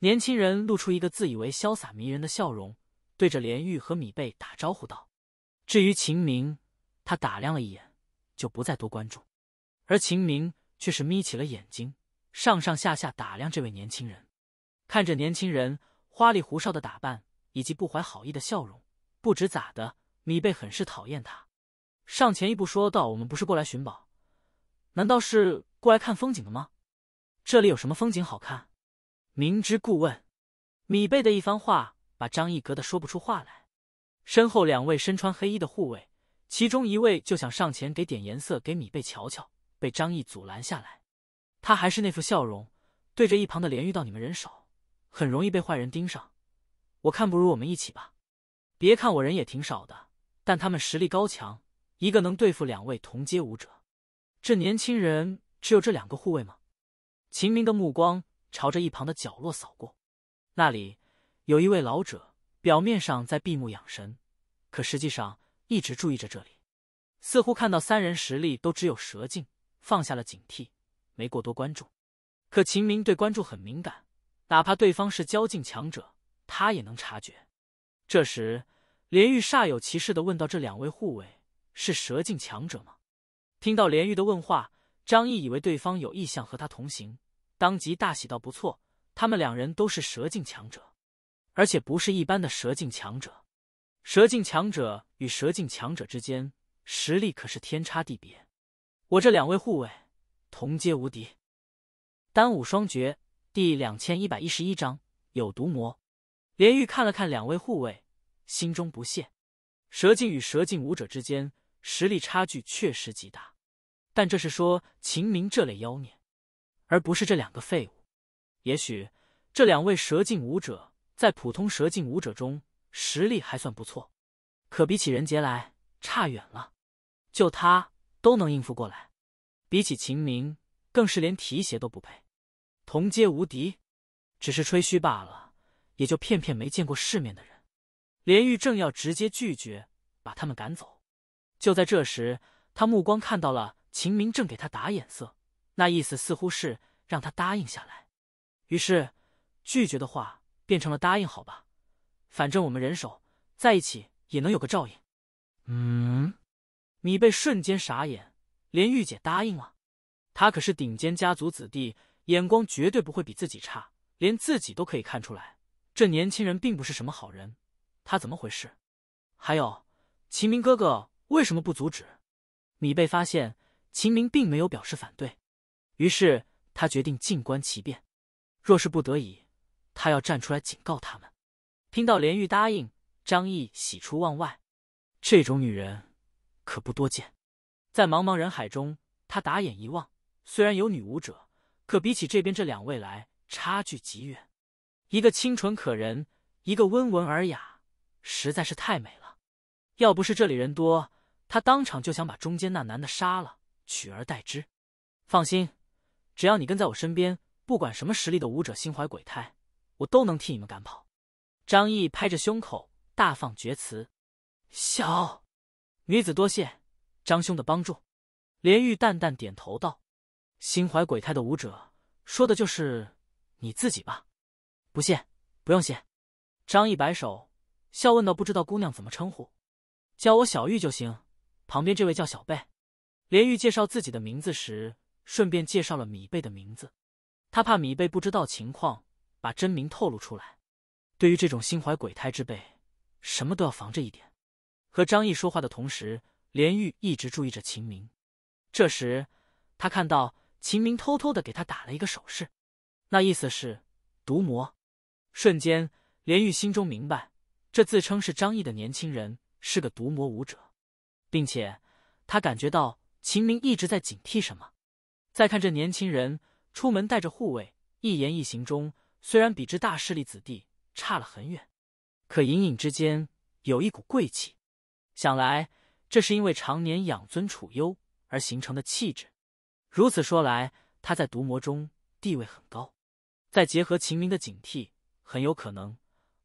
年轻人露出一个自以为潇洒迷人的笑容，对着连玉和米贝打招呼道。至于秦明，他打量了一眼，就不再多关注。而秦明却是眯起了眼睛，上上下下打量这位年轻人。看着年轻人花里胡哨的打扮以及不怀好意的笑容，不知咋的，米贝很是讨厌他。上前一步说道：“我们不是过来寻宝，难道是？”过来看风景的吗？这里有什么风景好看？明知故问。米贝的一番话把张毅隔得说不出话来。身后两位身穿黑衣的护卫，其中一位就想上前给点颜色给米贝瞧瞧，被张毅阻拦下来。他还是那副笑容，对着一旁的连玉道：“你们人少，很容易被坏人盯上。我看不如我们一起吧。别看我人也挺少的，但他们实力高强，一个能对付两位同阶武者。这年轻人。”只有这两个护卫吗？秦明的目光朝着一旁的角落扫过，那里有一位老者，表面上在闭目养神，可实际上一直注意着这里，似乎看到三人实力都只有蛇境，放下了警惕，没过多关注。可秦明对关注很敏感，哪怕对方是交境强者，他也能察觉。这时，连玉煞有其事的问道：“这两位护卫是蛇境强者吗？”听到连玉的问话。张毅以为对方有意向和他同行，当即大喜道：“不错，他们两人都是蛇境强者，而且不是一般的蛇境强者。蛇境强者与蛇境强者之间实力可是天差地别。我这两位护卫，同阶无敌，单武双绝。”第两千一百一十一章有毒魔。连玉看了看两位护卫，心中不屑：蛇境与蛇境武者之间实力差距确实极大。但这是说秦明这类妖孽，而不是这两个废物。也许这两位蛇境武者在普通蛇境武者中实力还算不错，可比起人杰来差远了。就他都能应付过来，比起秦明更是连提鞋都不配。同阶无敌，只是吹嘘罢了，也就骗骗没见过世面的人。连玉正要直接拒绝，把他们赶走，就在这时，他目光看到了。秦明正给他打眼色，那意思似乎是让他答应下来。于是拒绝的话变成了答应，好吧，反正我们人手在一起也能有个照应。嗯，米贝瞬间傻眼，连玉姐答应了，她可是顶尖家族子弟，眼光绝对不会比自己差，连自己都可以看出来，这年轻人并不是什么好人。他怎么回事？还有，秦明哥哥为什么不阻止？米贝发现。秦明并没有表示反对，于是他决定静观其变。若是不得已，他要站出来警告他们。听到连玉答应，张毅喜出望外。这种女人可不多见。在茫茫人海中，他打眼一望，虽然有女武者，可比起这边这两位来，差距极远。一个清纯可人，一个温文尔雅，实在是太美了。要不是这里人多，他当场就想把中间那男的杀了。取而代之，放心，只要你跟在我身边，不管什么实力的武者心怀鬼胎，我都能替你们赶跑。张毅拍着胸口大放厥词。小女子多谢张兄的帮助。连玉淡淡点头道：“心怀鬼胎的武者，说的就是你自己吧？”不谢，不用谢。张毅摆手，笑问道：“不知道姑娘怎么称呼？叫我小玉就行。旁边这位叫小贝。”连玉介绍自己的名字时，顺便介绍了米贝的名字。他怕米贝不知道情况，把真名透露出来。对于这种心怀鬼胎之辈，什么都要防着一点。和张毅说话的同时，连玉一直注意着秦明。这时，他看到秦明偷偷的给他打了一个手势，那意思是毒魔。瞬间，连玉心中明白，这自称是张毅的年轻人是个毒魔武者，并且他感觉到。秦明一直在警惕什么？再看这年轻人出门带着护卫，一言一行中虽然比之大势力子弟差了很远，可隐隐之间有一股贵气。想来这是因为常年养尊处优而形成的气质。如此说来，他在毒魔中地位很高。再结合秦明的警惕，很有可能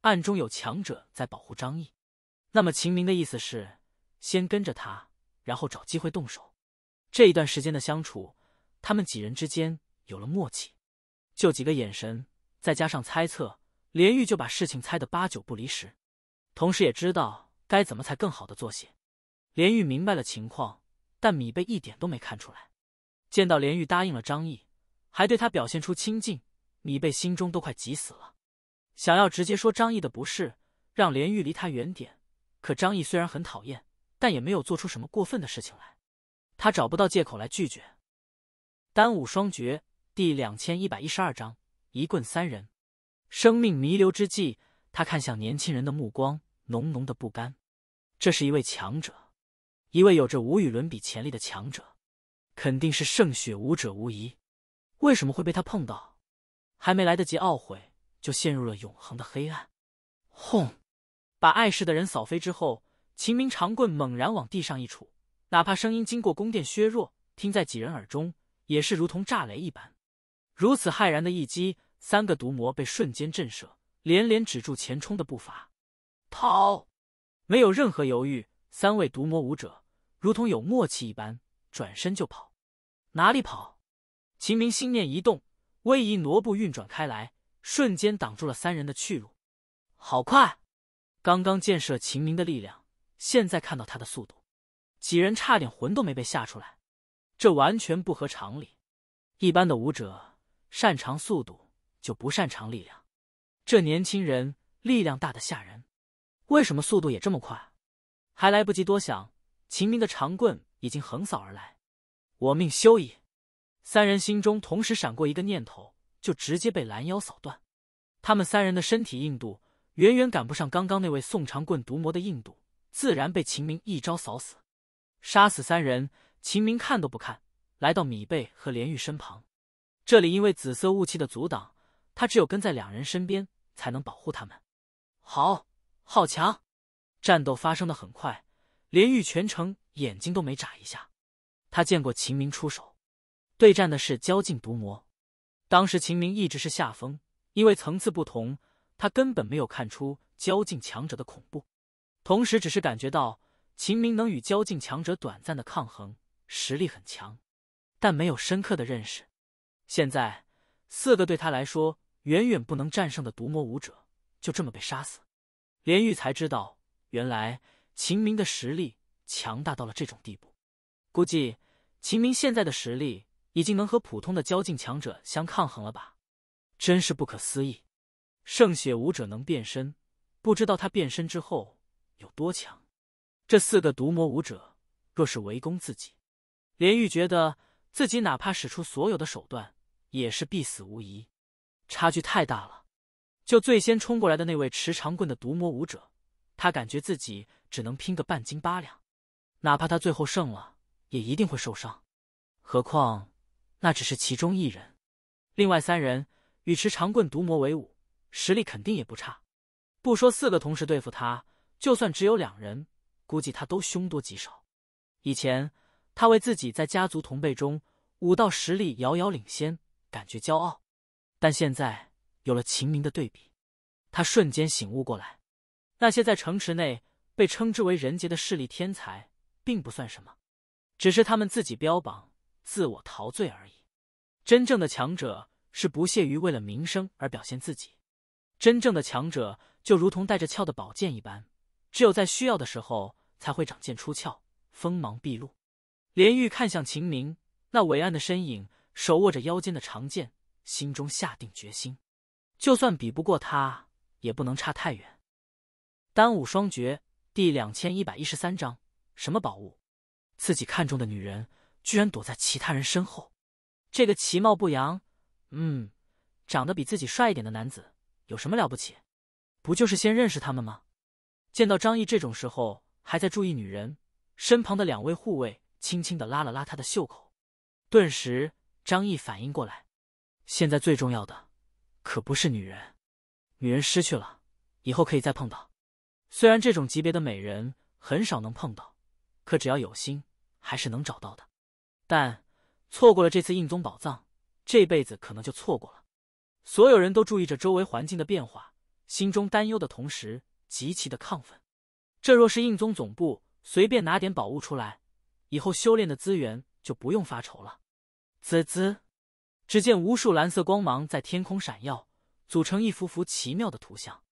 暗中有强者在保护张毅。那么秦明的意思是，先跟着他，然后找机会动手。这一段时间的相处，他们几人之间有了默契，就几个眼神，再加上猜测，连玉就把事情猜得八九不离十，同时也知道该怎么才更好的做些。连玉明白了情况，但米贝一点都没看出来。见到连玉答应了张毅，还对他表现出亲近，米贝心中都快急死了，想要直接说张毅的不是，让连玉离他远点。可张毅虽然很讨厌，但也没有做出什么过分的事情来。他找不到借口来拒绝。单武双绝第两千一百一十二章：一棍三人。生命弥留之际，他看向年轻人的目光，浓浓的不甘。这是一位强者，一位有着无与伦比潜力的强者，肯定是圣血武者无疑。为什么会被他碰到？还没来得及懊悔，就陷入了永恒的黑暗。轰！把碍事的人扫飞之后，秦明长棍猛然往地上一杵。哪怕声音经过宫殿削弱，听在几人耳中也是如同炸雷一般。如此骇然的一击，三个毒魔被瞬间震慑，连连止住前冲的步伐，逃！没有任何犹豫，三位毒魔武者如同有默契一般，转身就跑。哪里跑？秦明心念一动，威仪挪步运转开来，瞬间挡住了三人的去路。好快！刚刚见识了秦明的力量，现在看到他的速度。几人差点魂都没被吓出来，这完全不合常理。一般的武者擅长速度，就不擅长力量。这年轻人力量大得吓人，为什么速度也这么快？还来不及多想，秦明的长棍已经横扫而来，我命休矣！三人心中同时闪过一个念头，就直接被拦腰扫断。他们三人的身体硬度远远赶不上刚刚那位宋长棍毒魔的硬度，自然被秦明一招扫死。杀死三人，秦明看都不看，来到米贝和连玉身旁。这里因为紫色雾气的阻挡，他只有跟在两人身边才能保护他们。好，好强！战斗发生的很快，连玉全程眼睛都没眨一下。他见过秦明出手，对战的是交境毒魔。当时秦明一直是下风，因为层次不同，他根本没有看出交境强者的恐怖，同时只是感觉到。秦明能与交境强者短暂的抗衡，实力很强，但没有深刻的认识。现在，四个对他来说远远不能战胜的毒魔武者就这么被杀死，连玉才知道，原来秦明的实力强大到了这种地步。估计秦明现在的实力已经能和普通的交境强者相抗衡了吧？真是不可思议！圣血武者能变身，不知道他变身之后有多强。这四个毒魔武者若是围攻自己，连玉觉得自己哪怕使出所有的手段，也是必死无疑。差距太大了。就最先冲过来的那位持长棍的毒魔武者，他感觉自己只能拼个半斤八两。哪怕他最后胜了，也一定会受伤。何况那只是其中一人，另外三人与持长棍毒魔为伍，实力肯定也不差。不说四个同时对付他，就算只有两人。估计他都凶多吉少。以前他为自己在家族同辈中武道实力遥遥领先，感觉骄傲。但现在有了秦明的对比，他瞬间醒悟过来：那些在城池内被称之为“人杰”的势力天才，并不算什么，只是他们自己标榜、自我陶醉而已。真正的强者是不屑于为了名声而表现自己。真正的强者就如同带着鞘的宝剑一般。只有在需要的时候才会长剑出鞘，锋芒毕露。连玉看向秦明那伟岸的身影，手握着腰间的长剑，心中下定决心：就算比不过他，也不能差太远。《丹武双绝》第两千一百一十三章：什么宝物？自己看中的女人居然躲在其他人身后。这个其貌不扬，嗯，长得比自己帅一点的男子有什么了不起？不就是先认识他们吗？见到张毅这种时候还在注意女人身旁的两位护卫，轻轻的拉了拉他的袖口，顿时张毅反应过来，现在最重要的可不是女人，女人失去了以后可以再碰到，虽然这种级别的美人很少能碰到，可只要有心还是能找到的。但错过了这次应宗宝藏，这辈子可能就错过了。所有人都注意着周围环境的变化，心中担忧的同时。极其的亢奋，这若是印宗总部随便拿点宝物出来，以后修炼的资源就不用发愁了。滋滋，只见无数蓝色光芒在天空闪耀，组成一幅幅奇妙的图像。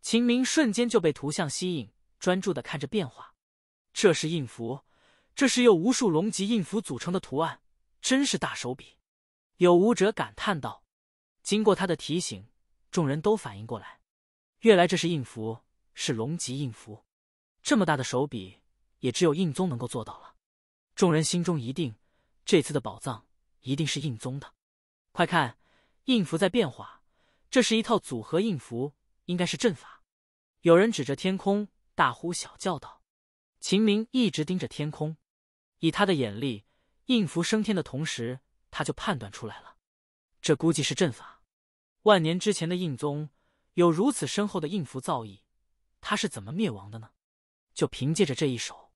秦明瞬间就被图像吸引，专注的看着变化。这是印符，这是由无数龙级印符组成的图案，真是大手笔。有武者感叹道。经过他的提醒，众人都反应过来，原来这是印符。是龙级印符，这么大的手笔，也只有印宗能够做到了。众人心中一定，这次的宝藏一定是印宗的。快看，印符在变化，这是一套组合印符，应该是阵法。有人指着天空大呼小叫道：“秦明一直盯着天空，以他的眼力，印符升天的同时，他就判断出来了，这估计是阵法。万年之前的印宗有如此深厚的印符造诣。”他是怎么灭亡的呢？就凭借着这一手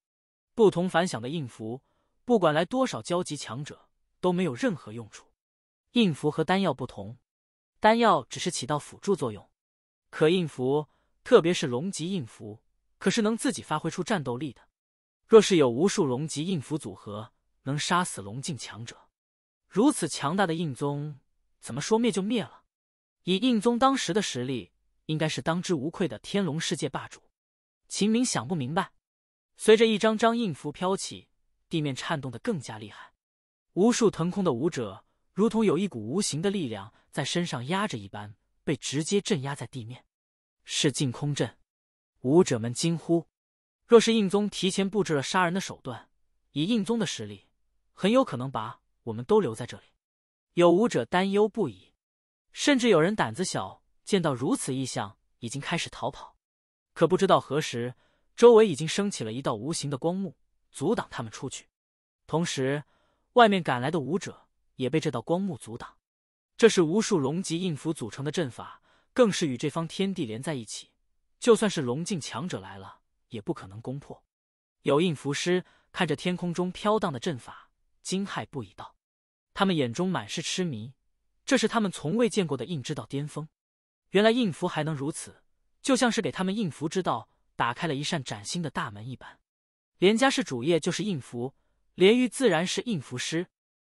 不同凡响的应符，不管来多少交集强者，都没有任何用处。应符和丹药不同，丹药只是起到辅助作用，可印符，特别是龙级印符，可是能自己发挥出战斗力的。若是有无数龙级印符组合，能杀死龙境强者，如此强大的印宗，怎么说灭就灭了？以印宗当时的实力。应该是当之无愧的天龙世界霸主，秦明想不明白。随着一张张印符飘起，地面颤动的更加厉害，无数腾空的武者如同有一股无形的力量在身上压着一般，被直接镇压在地面。是禁空阵！武者们惊呼。若是印宗提前布置了杀人的手段，以印宗的实力，很有可能把我们都留在这里。有武者担忧不已，甚至有人胆子小。见到如此异象，已经开始逃跑，可不知道何时，周围已经升起了一道无形的光幕，阻挡他们出去。同时，外面赶来的武者也被这道光幕阻挡。这是无数龙级印符组成的阵法，更是与这方天地连在一起，就算是龙境强者来了，也不可能攻破。有印符师看着天空中飘荡的阵法，惊骇不已道：“他们眼中满是痴迷，这是他们从未见过的印之道巅峰。”原来印符还能如此，就像是给他们印符之道打开了一扇崭新的大门一般。连家是主业就是印符，连玉自然是印符师，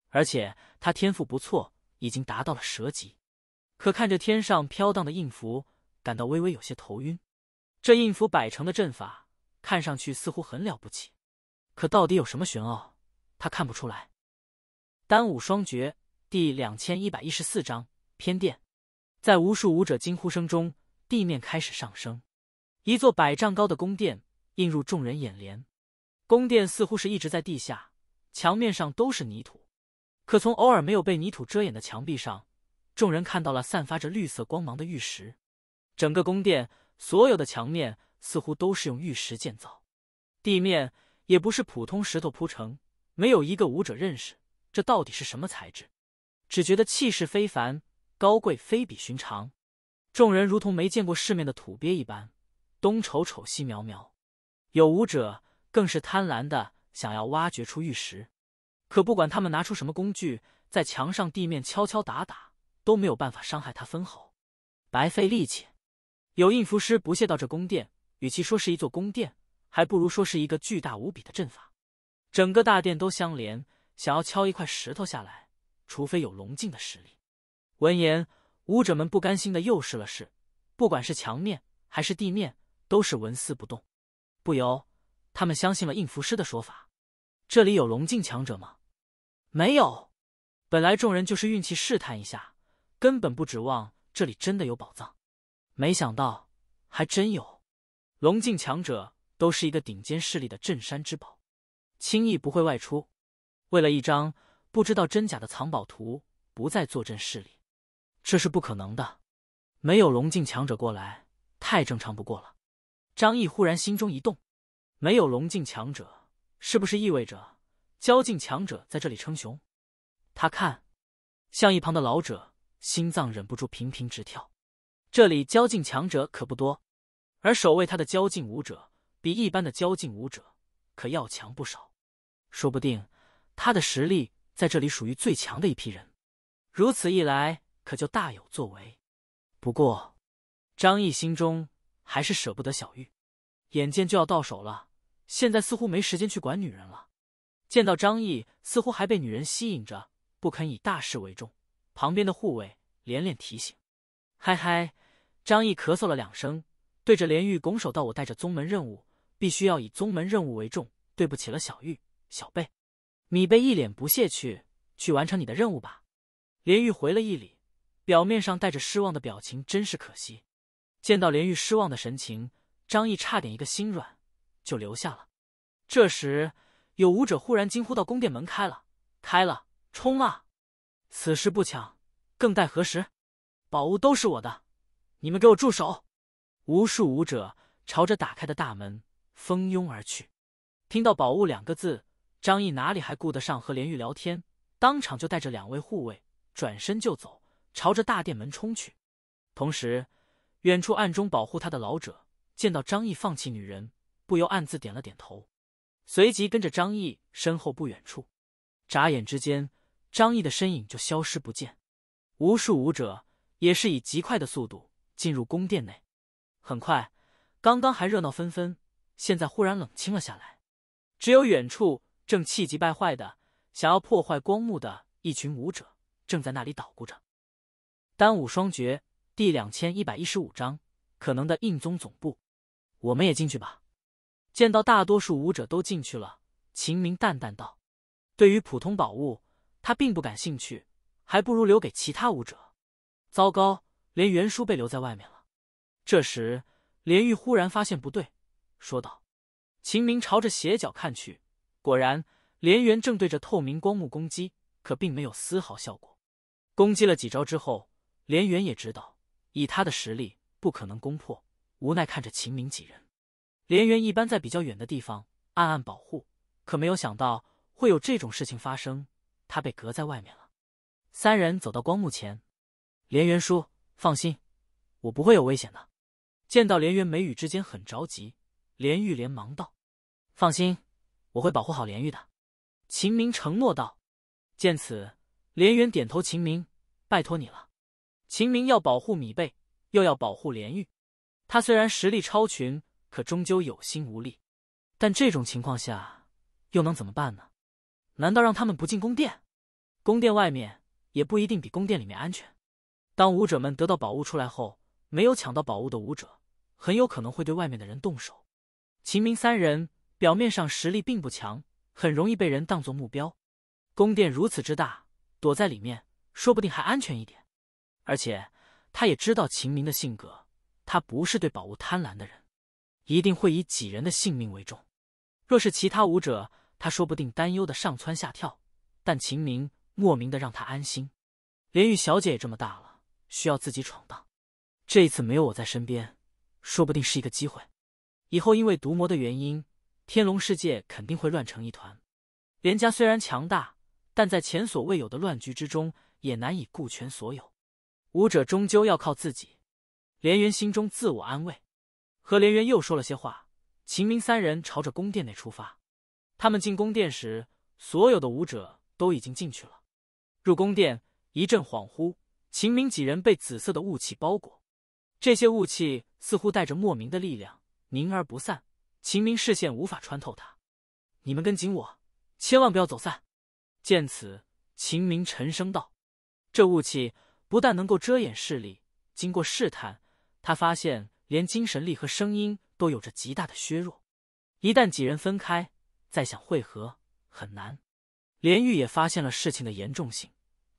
而且他天赋不错，已经达到了蛇级。可看着天上飘荡的印符，感到微微有些头晕。这印符百成的阵法看上去似乎很了不起，可到底有什么玄奥，他看不出来。《丹武双绝》第两千一百一十四章：偏殿。在无数武者惊呼声中，地面开始上升，一座百丈高的宫殿映入众人眼帘。宫殿似乎是一直在地下，墙面上都是泥土，可从偶尔没有被泥土遮掩的墙壁上，众人看到了散发着绿色光芒的玉石。整个宫殿所有的墙面似乎都是用玉石建造，地面也不是普通石头铺成，没有一个武者认识这到底是什么材质，只觉得气势非凡。高贵非比寻常，众人如同没见过世面的土鳖一般，东瞅瞅西瞄瞄，有武者更是贪婪的想要挖掘出玉石，可不管他们拿出什么工具，在墙上、地面敲敲打打，都没有办法伤害他分毫，白费力气。有印符师不屑道：“这宫殿与其说是一座宫殿，还不如说是一个巨大无比的阵法，整个大殿都相连，想要敲一块石头下来，除非有龙镜的实力。”闻言，武者们不甘心的又试了试，不管是墙面还是地面，都是纹丝不动。不由，他们相信了应符师的说法。这里有龙境强者吗？没有。本来众人就是运气试探一下，根本不指望这里真的有宝藏。没想到，还真有。龙境强者都是一个顶尖势力的镇山之宝，轻易不会外出。为了一张不知道真假的藏宝图，不再坐镇势力。这是不可能的，没有龙境强者过来，太正常不过了。张毅忽然心中一动，没有龙境强者，是不是意味着交境强者在这里称雄？他看，向一旁的老者，心脏忍不住频频直跳。这里交境强者可不多，而守卫他的交境武者，比一般的交境武者可要强不少。说不定他的实力在这里属于最强的一批人。如此一来。可就大有作为，不过张毅心中还是舍不得小玉，眼见就要到手了，现在似乎没时间去管女人了。见到张毅似乎还被女人吸引着，不肯以大事为重，旁边的护卫连连提醒：“嗨嗨！”张毅咳嗽了两声，对着连玉拱手道：“我带着宗门任务，必须要以宗门任务为重，对不起了，小玉、小贝。”米贝一脸不屑：“去，去完成你的任务吧。”连玉回了一礼。表面上带着失望的表情，真是可惜。见到连玉失望的神情，张毅差点一个心软，就留下了。这时，有舞者忽然惊呼：“到宫殿门开了，开了！冲啊！此时不抢，更待何时？宝物都是我的，你们给我住手！”无数舞者朝着打开的大门蜂拥而去。听到“宝物”两个字，张毅哪里还顾得上和连玉聊天，当场就带着两位护卫转身就走。朝着大殿门冲去，同时，远处暗中保护他的老者见到张毅放弃女人，不由暗自点了点头，随即跟着张毅身后不远处。眨眼之间，张毅的身影就消失不见，无数武者也是以极快的速度进入宫殿内。很快，刚刚还热闹纷纷，现在忽然冷清了下来，只有远处正气急败坏的想要破坏光幕的一群武者正在那里捣鼓着。单武双绝第两千一百一十五章，可能的印宗总部，我们也进去吧。见到大多数武者都进去了，秦明淡淡道：“对于普通宝物，他并不感兴趣，还不如留给其他武者。”糟糕，连元叔被留在外面了。这时，连玉忽然发现不对，说道：“秦明朝着斜角看去，果然，连元正对着透明光幕攻击，可并没有丝毫效果。攻击了几招之后。”连元也知道，以他的实力不可能攻破，无奈看着秦明几人。连元一般在比较远的地方暗暗保护，可没有想到会有这种事情发生，他被隔在外面了。三人走到光幕前，连元叔，放心，我不会有危险的。见到连元眉宇之间很着急，连玉连忙道：“放心，我会保护好连玉的。”秦明承诺道。见此，连元点头：“秦明，拜托你了。”秦明要保护米贝，又要保护莲玉。他虽然实力超群，可终究有心无力。但这种情况下，又能怎么办呢？难道让他们不进宫殿？宫殿外面也不一定比宫殿里面安全。当武者们得到宝物出来后，没有抢到宝物的武者，很有可能会对外面的人动手。秦明三人表面上实力并不强，很容易被人当作目标。宫殿如此之大，躲在里面，说不定还安全一点。而且，他也知道秦明的性格，他不是对宝物贪婪的人，一定会以几人的性命为重。若是其他武者，他说不定担忧的上蹿下跳，但秦明莫名的让他安心。连玉小姐也这么大了，需要自己闯荡。这一次没有我在身边，说不定是一个机会。以后因为毒魔的原因，天龙世界肯定会乱成一团。连家虽然强大，但在前所未有的乱局之中，也难以顾全所有。武者终究要靠自己，连元心中自我安慰。和连元又说了些话，秦明三人朝着宫殿内出发。他们进宫殿时，所有的武者都已经进去了。入宫殿，一阵恍惚，秦明几人被紫色的雾气包裹。这些雾气似乎带着莫名的力量，凝而不散，秦明视线无法穿透它。你们跟紧我，千万不要走散。见此，秦明沉声道：“这雾气。”不但能够遮掩视力，经过试探，他发现连精神力和声音都有着极大的削弱。一旦几人分开，再想汇合很难。连玉也发现了事情的严重性，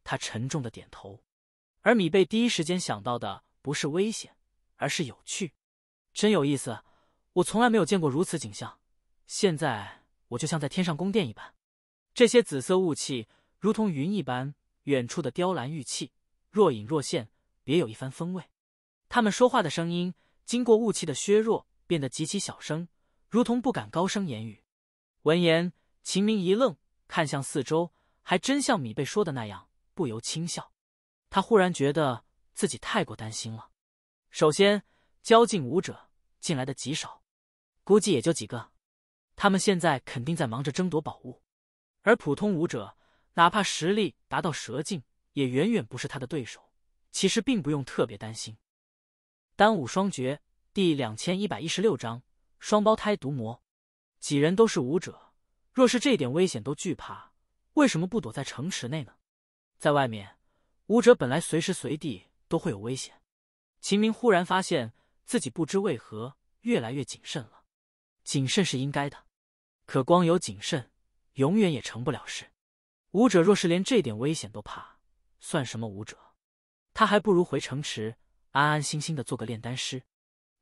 他沉重的点头。而米贝第一时间想到的不是危险，而是有趣。真有意思，我从来没有见过如此景象。现在我就像在天上宫殿一般，这些紫色雾气如同云一般，远处的雕栏玉砌。若隐若现，别有一番风味。他们说话的声音经过雾气的削弱，变得极其小声，如同不敢高声言语。闻言，秦明一愣，看向四周，还真像米贝说的那样，不由轻笑。他忽然觉得自己太过担心了。首先，交境武者进来的极少，估计也就几个。他们现在肯定在忙着争夺宝物，而普通武者，哪怕实力达到蛇境，也远远不是他的对手。其实并不用特别担心。《单武双绝》第两千一百一十六章：双胞胎毒魔。几人都是武者，若是这点危险都惧怕，为什么不躲在城池内呢？在外面，武者本来随时随地都会有危险。秦明忽然发现自己不知为何越来越谨慎了。谨慎是应该的，可光有谨慎，永远也成不了事。武者若是连这点危险都怕。算什么武者？他还不如回城池，安安心心的做个炼丹师。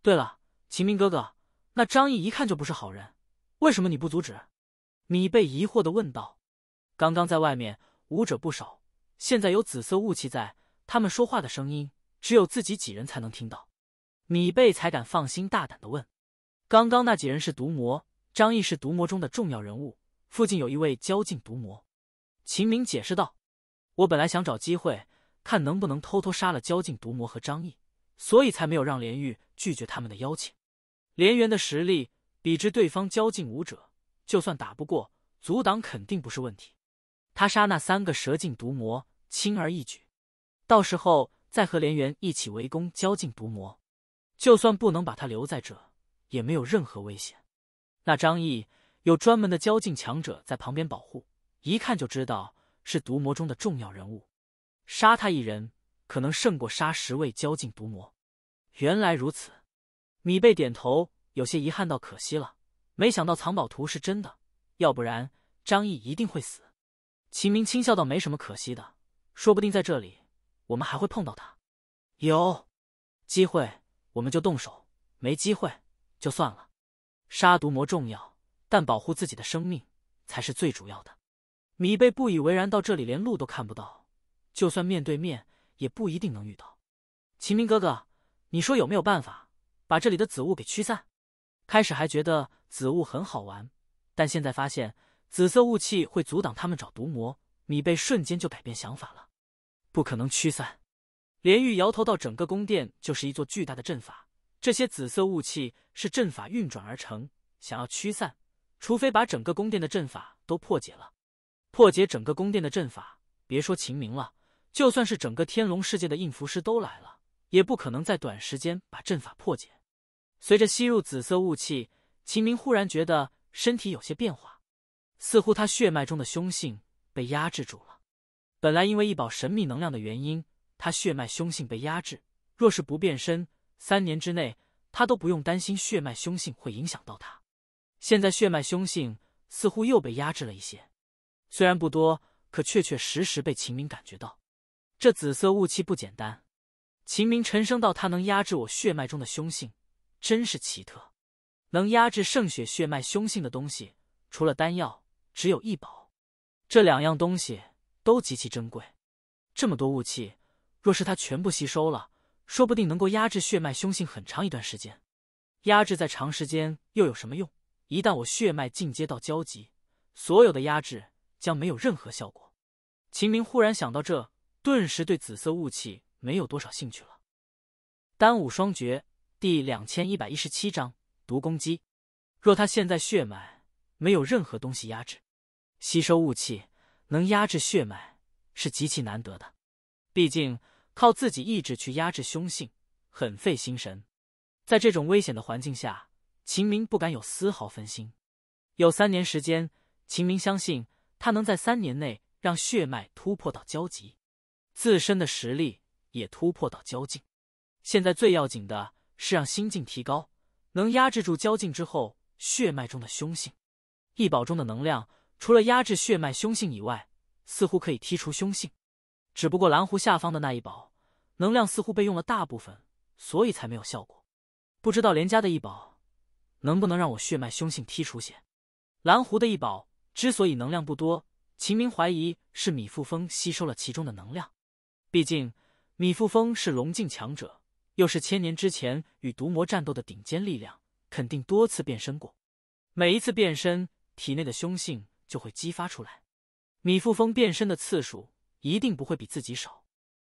对了，秦明哥哥，那张毅一看就不是好人，为什么你不阻止？米贝疑惑的问道。刚刚在外面武者不少，现在有紫色雾气在，他们说话的声音只有自己几人才能听到，米贝才敢放心大胆的问。刚刚那几人是毒魔，张毅是毒魔中的重要人物，附近有一位交境毒魔。秦明解释道。我本来想找机会，看能不能偷偷杀了交禁毒魔和张毅，所以才没有让连玉拒绝他们的邀请。连元的实力比之对方交禁武者，就算打不过，阻挡肯定不是问题。他杀那三个蛇境毒魔轻而易举，到时候再和连元一起围攻交禁毒魔，就算不能把他留在这，也没有任何危险。那张毅有专门的交禁强者在旁边保护，一看就知道。是毒魔中的重要人物，杀他一人可能胜过杀十位交境毒魔。原来如此，米贝点头，有些遗憾道：“可惜了，没想到藏宝图是真的，要不然张毅一定会死。”秦明轻笑道：“没什么可惜的，说不定在这里我们还会碰到他。有机会我们就动手，没机会就算了。杀毒魔重要，但保护自己的生命才是最主要的。”米贝不以为然，到这里连路都看不到，就算面对面也不一定能遇到。秦明哥哥，你说有没有办法把这里的紫雾给驱散？开始还觉得紫雾很好玩，但现在发现紫色雾气会阻挡他们找毒魔。米贝瞬间就改变想法了，不可能驱散。连玉摇头道：“整个宫殿就是一座巨大的阵法，这些紫色雾气是阵法运转而成，想要驱散，除非把整个宫殿的阵法都破解了。”破解整个宫殿的阵法，别说秦明了，就算是整个天龙世界的印符师都来了，也不可能在短时间把阵法破解。随着吸入紫色雾气，秦明忽然觉得身体有些变化，似乎他血脉中的凶性被压制住了。本来因为一宝神秘能量的原因，他血脉凶性被压制，若是不变身，三年之内他都不用担心血脉凶性会影响到他。现在血脉凶性似乎又被压制了一些。虽然不多，可确确实实被秦明感觉到，这紫色雾气不简单。秦明沉声道：“它能压制我血脉中的凶性，真是奇特。能压制圣血血脉凶性的东西，除了丹药，只有一宝。这两样东西都极其珍贵。这么多雾气，若是它全部吸收了，说不定能够压制血脉凶性很长一段时间。压制在长时间又有什么用？一旦我血脉进阶到交集，所有的压制。”将没有任何效果。秦明忽然想到这，顿时对紫色雾气没有多少兴趣了。《丹武双绝》第两千一百一十七章毒攻击。若他现在血脉没有任何东西压制，吸收雾气能压制血脉是极其难得的。毕竟靠自己意志去压制凶性很费心神，在这种危险的环境下，秦明不敢有丝毫分心。有三年时间，秦明相信。他能在三年内让血脉突破到交集，自身的实力也突破到交境。现在最要紧的是让心境提高，能压制住交境之后血脉中的凶性。异宝中的能量除了压制血脉凶性以外，似乎可以剔除凶性。只不过蓝湖下方的那一宝能量似乎被用了大部分，所以才没有效果。不知道连家的异宝能不能让我血脉凶性剔除些？蓝湖的异宝。之所以能量不多，秦明怀疑是米富峰吸收了其中的能量。毕竟米富峰是龙境强者，又是千年之前与毒魔战斗的顶尖力量，肯定多次变身过。每一次变身，体内的凶性就会激发出来。米富峰变身的次数一定不会比自己少。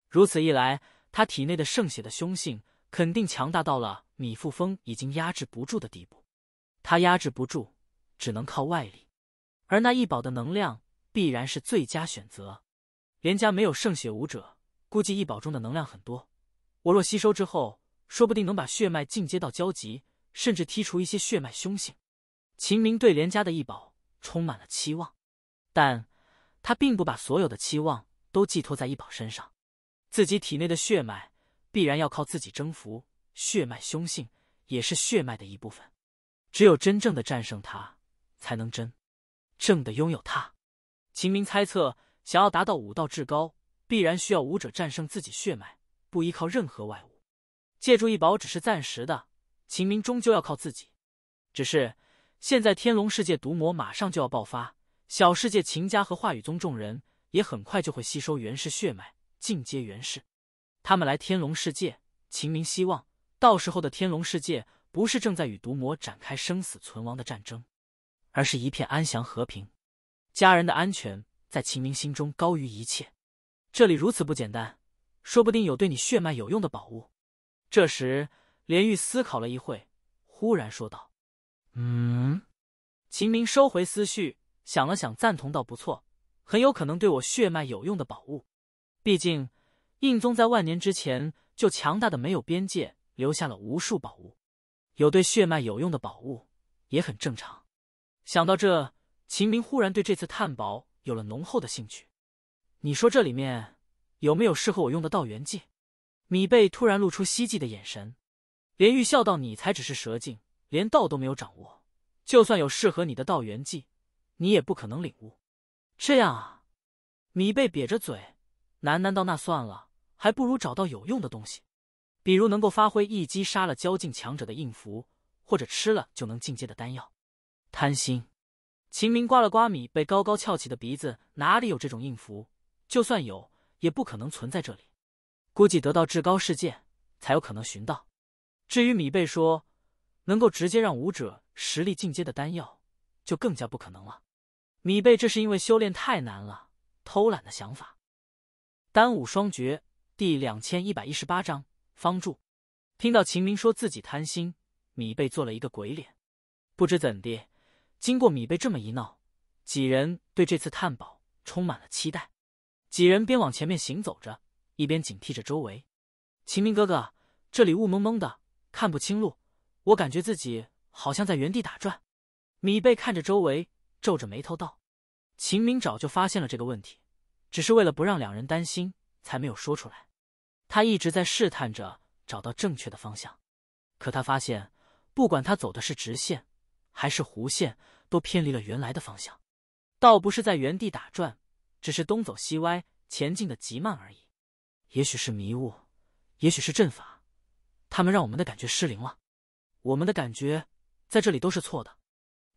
如此一来，他体内的圣血的凶性肯定强大到了米富峰已经压制不住的地步。他压制不住，只能靠外力。而那异宝的能量必然是最佳选择。连家没有圣血武者，估计异宝中的能量很多。我若吸收之后，说不定能把血脉进阶到交集，甚至剔除一些血脉凶性。秦明对连家的异宝充满了期望，但他并不把所有的期望都寄托在异宝身上。自己体内的血脉必然要靠自己征服，血脉凶性也是血脉的一部分。只有真正的战胜它，才能真。正的拥有它，秦明猜测，想要达到武道至高，必然需要武者战胜自己血脉，不依靠任何外物，借助一宝只是暂时的。秦明终究要靠自己。只是现在天龙世界毒魔马上就要爆发，小世界秦家和化羽宗众人也很快就会吸收元氏血脉，进阶元氏。他们来天龙世界，秦明希望到时候的天龙世界不是正在与毒魔展开生死存亡的战争。而是一片安详和平，家人的安全在秦明心中高于一切。这里如此不简单，说不定有对你血脉有用的宝物。这时，连玉思考了一会，忽然说道：“嗯。”秦明收回思绪，想了想，赞同道：“不错，很有可能对我血脉有用的宝物。毕竟，印宗在万年之前就强大的没有边界，留下了无数宝物，有对血脉有用的宝物也很正常。”想到这，秦明忽然对这次探宝有了浓厚的兴趣。你说这里面有没有适合我用的道元技？米贝突然露出希冀的眼神。连玉笑道：“你才只是蛇境，连道都没有掌握，就算有适合你的道元技，你也不可能领悟。”这样啊，米贝瘪着嘴喃喃道：“那算了，还不如找到有用的东西，比如能够发挥一击杀了交境强者的硬符，或者吃了就能进阶的丹药。”贪心，秦明刮了刮米被高高翘起的鼻子，哪里有这种应符？就算有，也不可能存在这里。估计得到至高世界才有可能寻到。至于米贝说能够直接让武者实力进阶的丹药，就更加不可能了。米贝这是因为修炼太难了，偷懒的想法。《丹武双绝》第两千一百一十八章：方柱。听到秦明说自己贪心，米贝做了一个鬼脸。不知怎地。经过米贝这么一闹，几人对这次探宝充满了期待。几人边往前面行走着，一边警惕着周围。秦明哥哥，这里雾蒙蒙的，看不清路，我感觉自己好像在原地打转。米贝看着周围，皱着眉头道：“秦明早就发现了这个问题，只是为了不让两人担心，才没有说出来。他一直在试探着找到正确的方向，可他发现，不管他走的是直线。”还是弧线都偏离了原来的方向，倒不是在原地打转，只是东走西歪，前进的极慢而已。也许是迷雾，也许是阵法，他们让我们的感觉失灵了，我们的感觉在这里都是错的。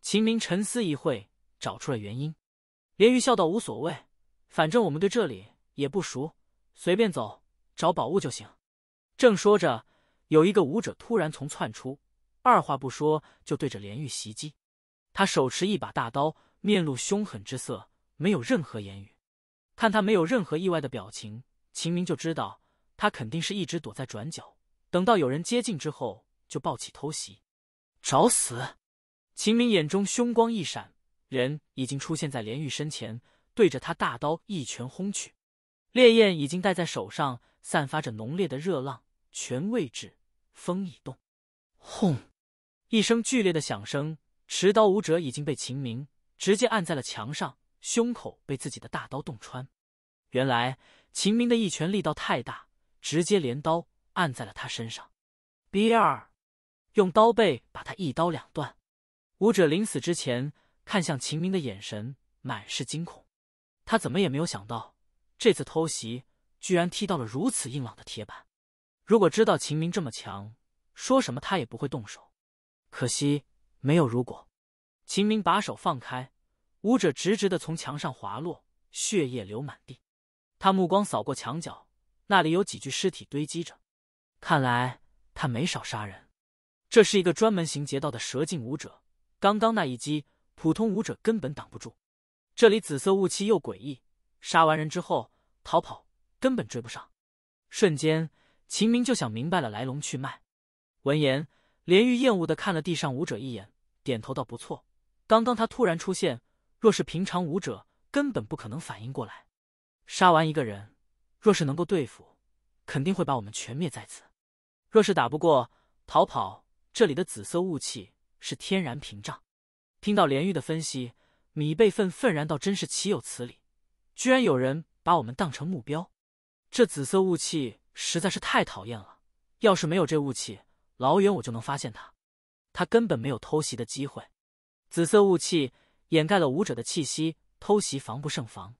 秦明沉思一会，找出了原因。连玉笑道：“无所谓，反正我们对这里也不熟，随便走，找宝物就行。”正说着，有一个舞者突然从窜出。二话不说就对着连玉袭击，他手持一把大刀，面露凶狠之色，没有任何言语。看他没有任何意外的表情，秦明就知道他肯定是一直躲在转角，等到有人接近之后就抱起偷袭，找死！秦明眼中凶光一闪，人已经出现在连玉身前，对着他大刀一拳轰去。烈焰已经戴在手上，散发着浓烈的热浪。拳未至，风已动，轰！一声剧烈的响声，持刀武者已经被秦明直接按在了墙上，胸口被自己的大刀洞穿。原来秦明的一拳力道太大，直接连刀按在了他身上。B 二用刀背把他一刀两断。武者临死之前看向秦明的眼神满是惊恐，他怎么也没有想到这次偷袭居然踢到了如此硬朗的铁板。如果知道秦明这么强，说什么他也不会动手。可惜没有如果。秦明把手放开，舞者直直的从墙上滑落，血液流满地。他目光扫过墙角，那里有几具尸体堆积着，看来他没少杀人。这是一个专门行劫道的蛇境舞者，刚刚那一击，普通舞者根本挡不住。这里紫色雾气又诡异，杀完人之后逃跑根本追不上。瞬间，秦明就想明白了来龙去脉。闻言。连玉厌恶的看了地上舞者一眼，点头道：“不错，刚刚他突然出现，若是平常舞者，根本不可能反应过来。杀完一个人，若是能够对付，肯定会把我们全灭在此；，若是打不过，逃跑。这里的紫色雾气是天然屏障。”听到连玉的分析，米贝愤愤然道：“真是岂有此理，居然有人把我们当成目标！这紫色雾气实在是太讨厌了，要是没有这雾气……”老远我就能发现他，他根本没有偷袭的机会。紫色雾气掩盖了武者的气息，偷袭防不胜防。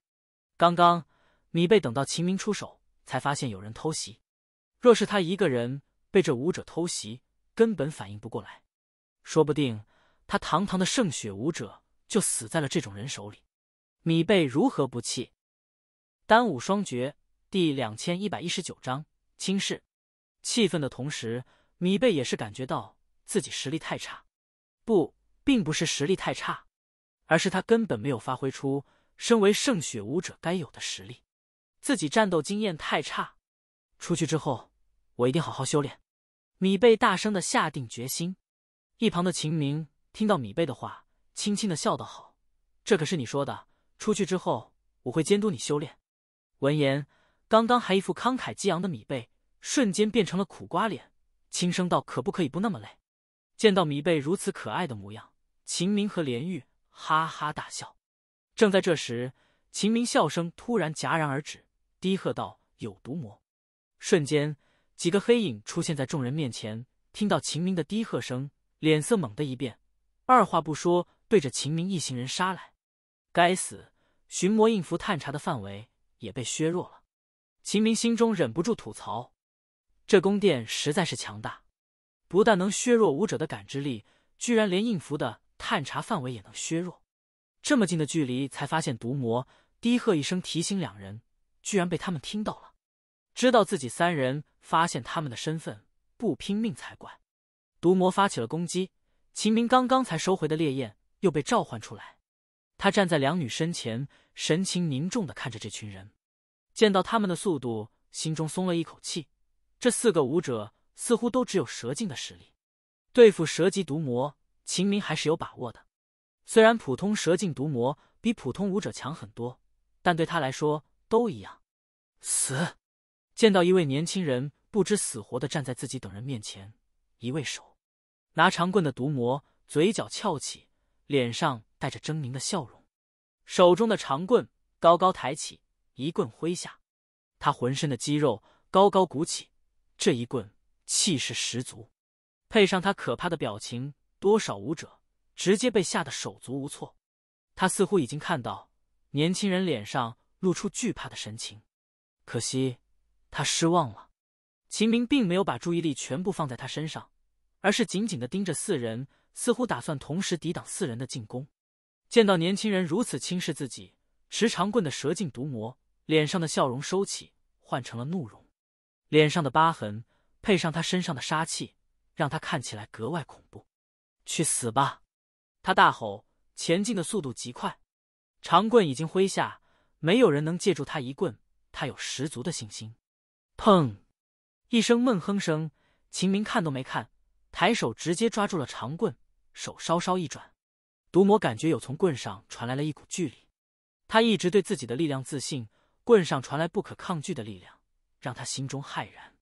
刚刚米贝等到秦明出手，才发现有人偷袭。若是他一个人被这武者偷袭，根本反应不过来，说不定他堂堂的圣雪武者就死在了这种人手里。米贝如何不气？单武双绝第两千一百一十九章轻视，气愤的同时。米贝也是感觉到自己实力太差，不，并不是实力太差，而是他根本没有发挥出身为圣雪武者该有的实力，自己战斗经验太差。出去之后，我一定好好修炼。米贝大声的下定决心。一旁的秦明听到米贝的话，轻轻的笑道：“好，这可是你说的。出去之后，我会监督你修炼。”闻言，刚刚还一副慷慨激昂的米贝，瞬间变成了苦瓜脸。轻声道：“可不可以不那么累？”见到米贝如此可爱的模样，秦明和连玉哈哈大笑。正在这时，秦明笑声突然戛然而止，低喝道：“有毒魔！”瞬间，几个黑影出现在众人面前。听到秦明的低喝声，脸色猛的一变，二话不说，对着秦明一行人杀来。该死，寻魔印符探查的范围也被削弱了。秦明心中忍不住吐槽。这宫殿实在是强大，不但能削弱武者的感知力，居然连印符的探查范围也能削弱。这么近的距离才发现，毒魔低喝一声提醒两人，居然被他们听到了。知道自己三人发现他们的身份，不拼命才怪。毒魔发起了攻击，秦明刚刚才收回的烈焰又被召唤出来。他站在两女身前，神情凝重的看着这群人，见到他们的速度，心中松了一口气。这四个武者似乎都只有蛇境的实力，对付蛇级毒魔，秦明还是有把握的。虽然普通蛇境毒魔比普通武者强很多，但对他来说都一样。死！见到一位年轻人不知死活的站在自己等人面前，一位手拿长棍的毒魔嘴角翘起，脸上带着狰狞的笑容，手中的长棍高高抬起，一棍挥下，他浑身的肌肉高高鼓起。这一棍气势十足，配上他可怕的表情，多少武者直接被吓得手足无措。他似乎已经看到年轻人脸上露出惧怕的神情，可惜他失望了。秦明并没有把注意力全部放在他身上，而是紧紧的盯着四人，似乎打算同时抵挡四人的进攻。见到年轻人如此轻视自己，持长棍的蛇颈毒魔脸上的笑容收起，换成了怒容。脸上的疤痕配上他身上的杀气，让他看起来格外恐怖。去死吧！他大吼，前进的速度极快，长棍已经挥下，没有人能借助他一棍。他有十足的信心。砰！一声闷哼声，秦明看都没看，抬手直接抓住了长棍，手稍稍一转，毒魔感觉有从棍上传来了一股巨力。他一直对自己的力量自信，棍上传来不可抗拒的力量。让他心中骇然，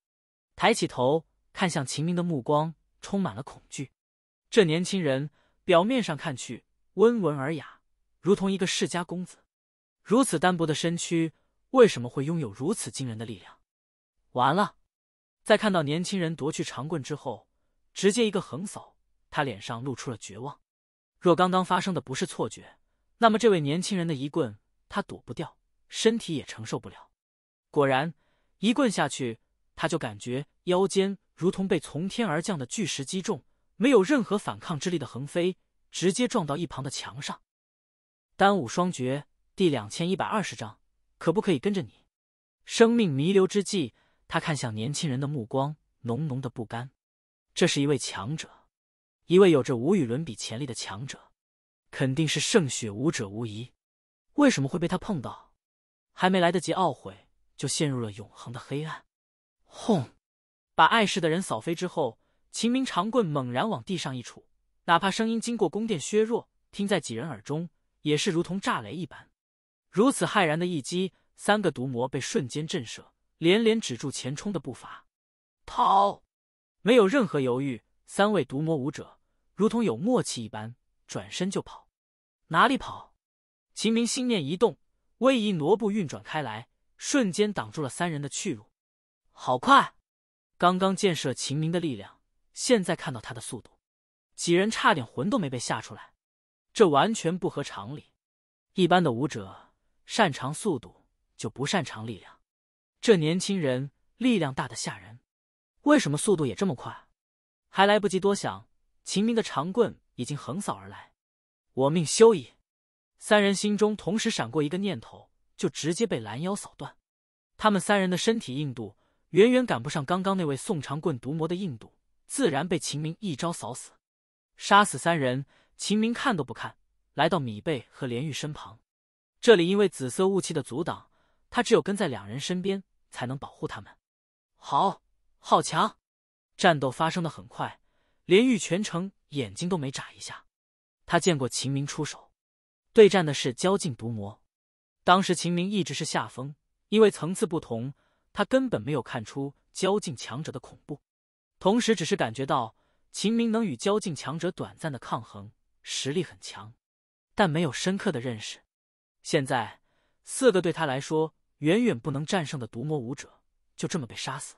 抬起头看向秦明的目光充满了恐惧。这年轻人表面上看去温文尔雅，如同一个世家公子。如此单薄的身躯，为什么会拥有如此惊人的力量？完了，在看到年轻人夺去长棍之后，直接一个横扫，他脸上露出了绝望。若刚刚发生的不是错觉，那么这位年轻人的一棍，他躲不掉，身体也承受不了。果然。一棍下去，他就感觉腰间如同被从天而降的巨石击中，没有任何反抗之力的横飞，直接撞到一旁的墙上。《单武双绝》第两千一百二十章，可不可以跟着你？生命弥留之际，他看向年轻人的目光，浓浓的不甘。这是一位强者，一位有着无与伦比潜力的强者，肯定是圣血武者无疑。为什么会被他碰到？还没来得及懊悔。就陷入了永恒的黑暗。轰！把碍事的人扫飞之后，秦明长棍猛然往地上一杵，哪怕声音经过宫殿削弱，听在几人耳中也是如同炸雷一般。如此骇然的一击，三个毒魔被瞬间震慑，连连止住前冲的步伐，逃！没有任何犹豫，三位毒魔武者如同有默契一般，转身就跑。哪里跑？秦明心念一动，微移挪步运转开来。瞬间挡住了三人的去路，好快！刚刚建设秦明的力量，现在看到他的速度，几人差点魂都没被吓出来。这完全不合常理，一般的武者擅长速度就不擅长力量，这年轻人力量大的吓人，为什么速度也这么快？还来不及多想，秦明的长棍已经横扫而来，我命休矣！三人心中同时闪过一个念头。就直接被拦腰扫断，他们三人的身体硬度远远赶不上刚刚那位宋长棍毒魔的硬度，自然被秦明一招扫死。杀死三人，秦明看都不看，来到米贝和连玉身旁。这里因为紫色雾气的阻挡，他只有跟在两人身边才能保护他们。好，好强！战斗发生的很快，连玉全程眼睛都没眨一下。他见过秦明出手，对战的是交劲毒魔。当时秦明一直是下风，因为层次不同，他根本没有看出交境强者的恐怖，同时只是感觉到秦明能与交境强者短暂的抗衡，实力很强，但没有深刻的认识。现在四个对他来说远远不能战胜的毒魔武者就这么被杀死，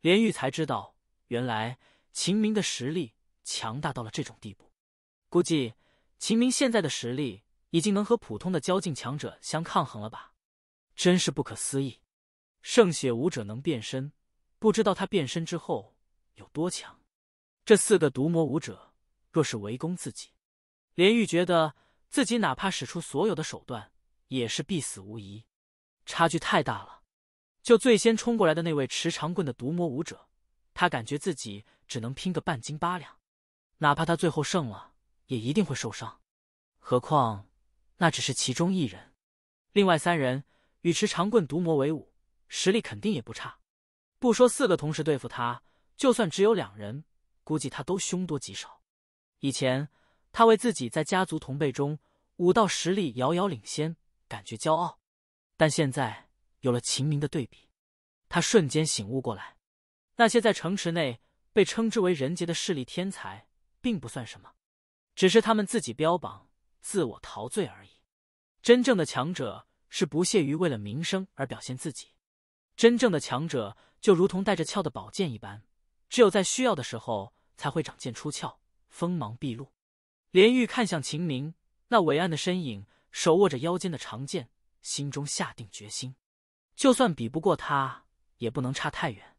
连玉才知道，原来秦明的实力强大到了这种地步。估计秦明现在的实力。已经能和普通的交境强者相抗衡了吧？真是不可思议！圣血武者能变身，不知道他变身之后有多强。这四个毒魔武者若是围攻自己，连玉觉得自己哪怕使出所有的手段，也是必死无疑。差距太大了。就最先冲过来的那位持长棍的毒魔武者，他感觉自己只能拼个半斤八两，哪怕他最后胜了，也一定会受伤。何况。那只是其中一人，另外三人与持长棍毒魔为伍，实力肯定也不差。不说四个同时对付他，就算只有两人，估计他都凶多吉少。以前他为自己在家族同辈中武道实力遥遥领先，感觉骄傲，但现在有了秦明的对比，他瞬间醒悟过来，那些在城池内被称之为“人杰”的势力天才，并不算什么，只是他们自己标榜。自我陶醉而已。真正的强者是不屑于为了名声而表现自己。真正的强者就如同带着鞘的宝剑一般，只有在需要的时候才会长剑出鞘，锋芒毕露。连玉看向秦明那伟岸的身影，手握着腰间的长剑，心中下定决心：就算比不过他，也不能差太远。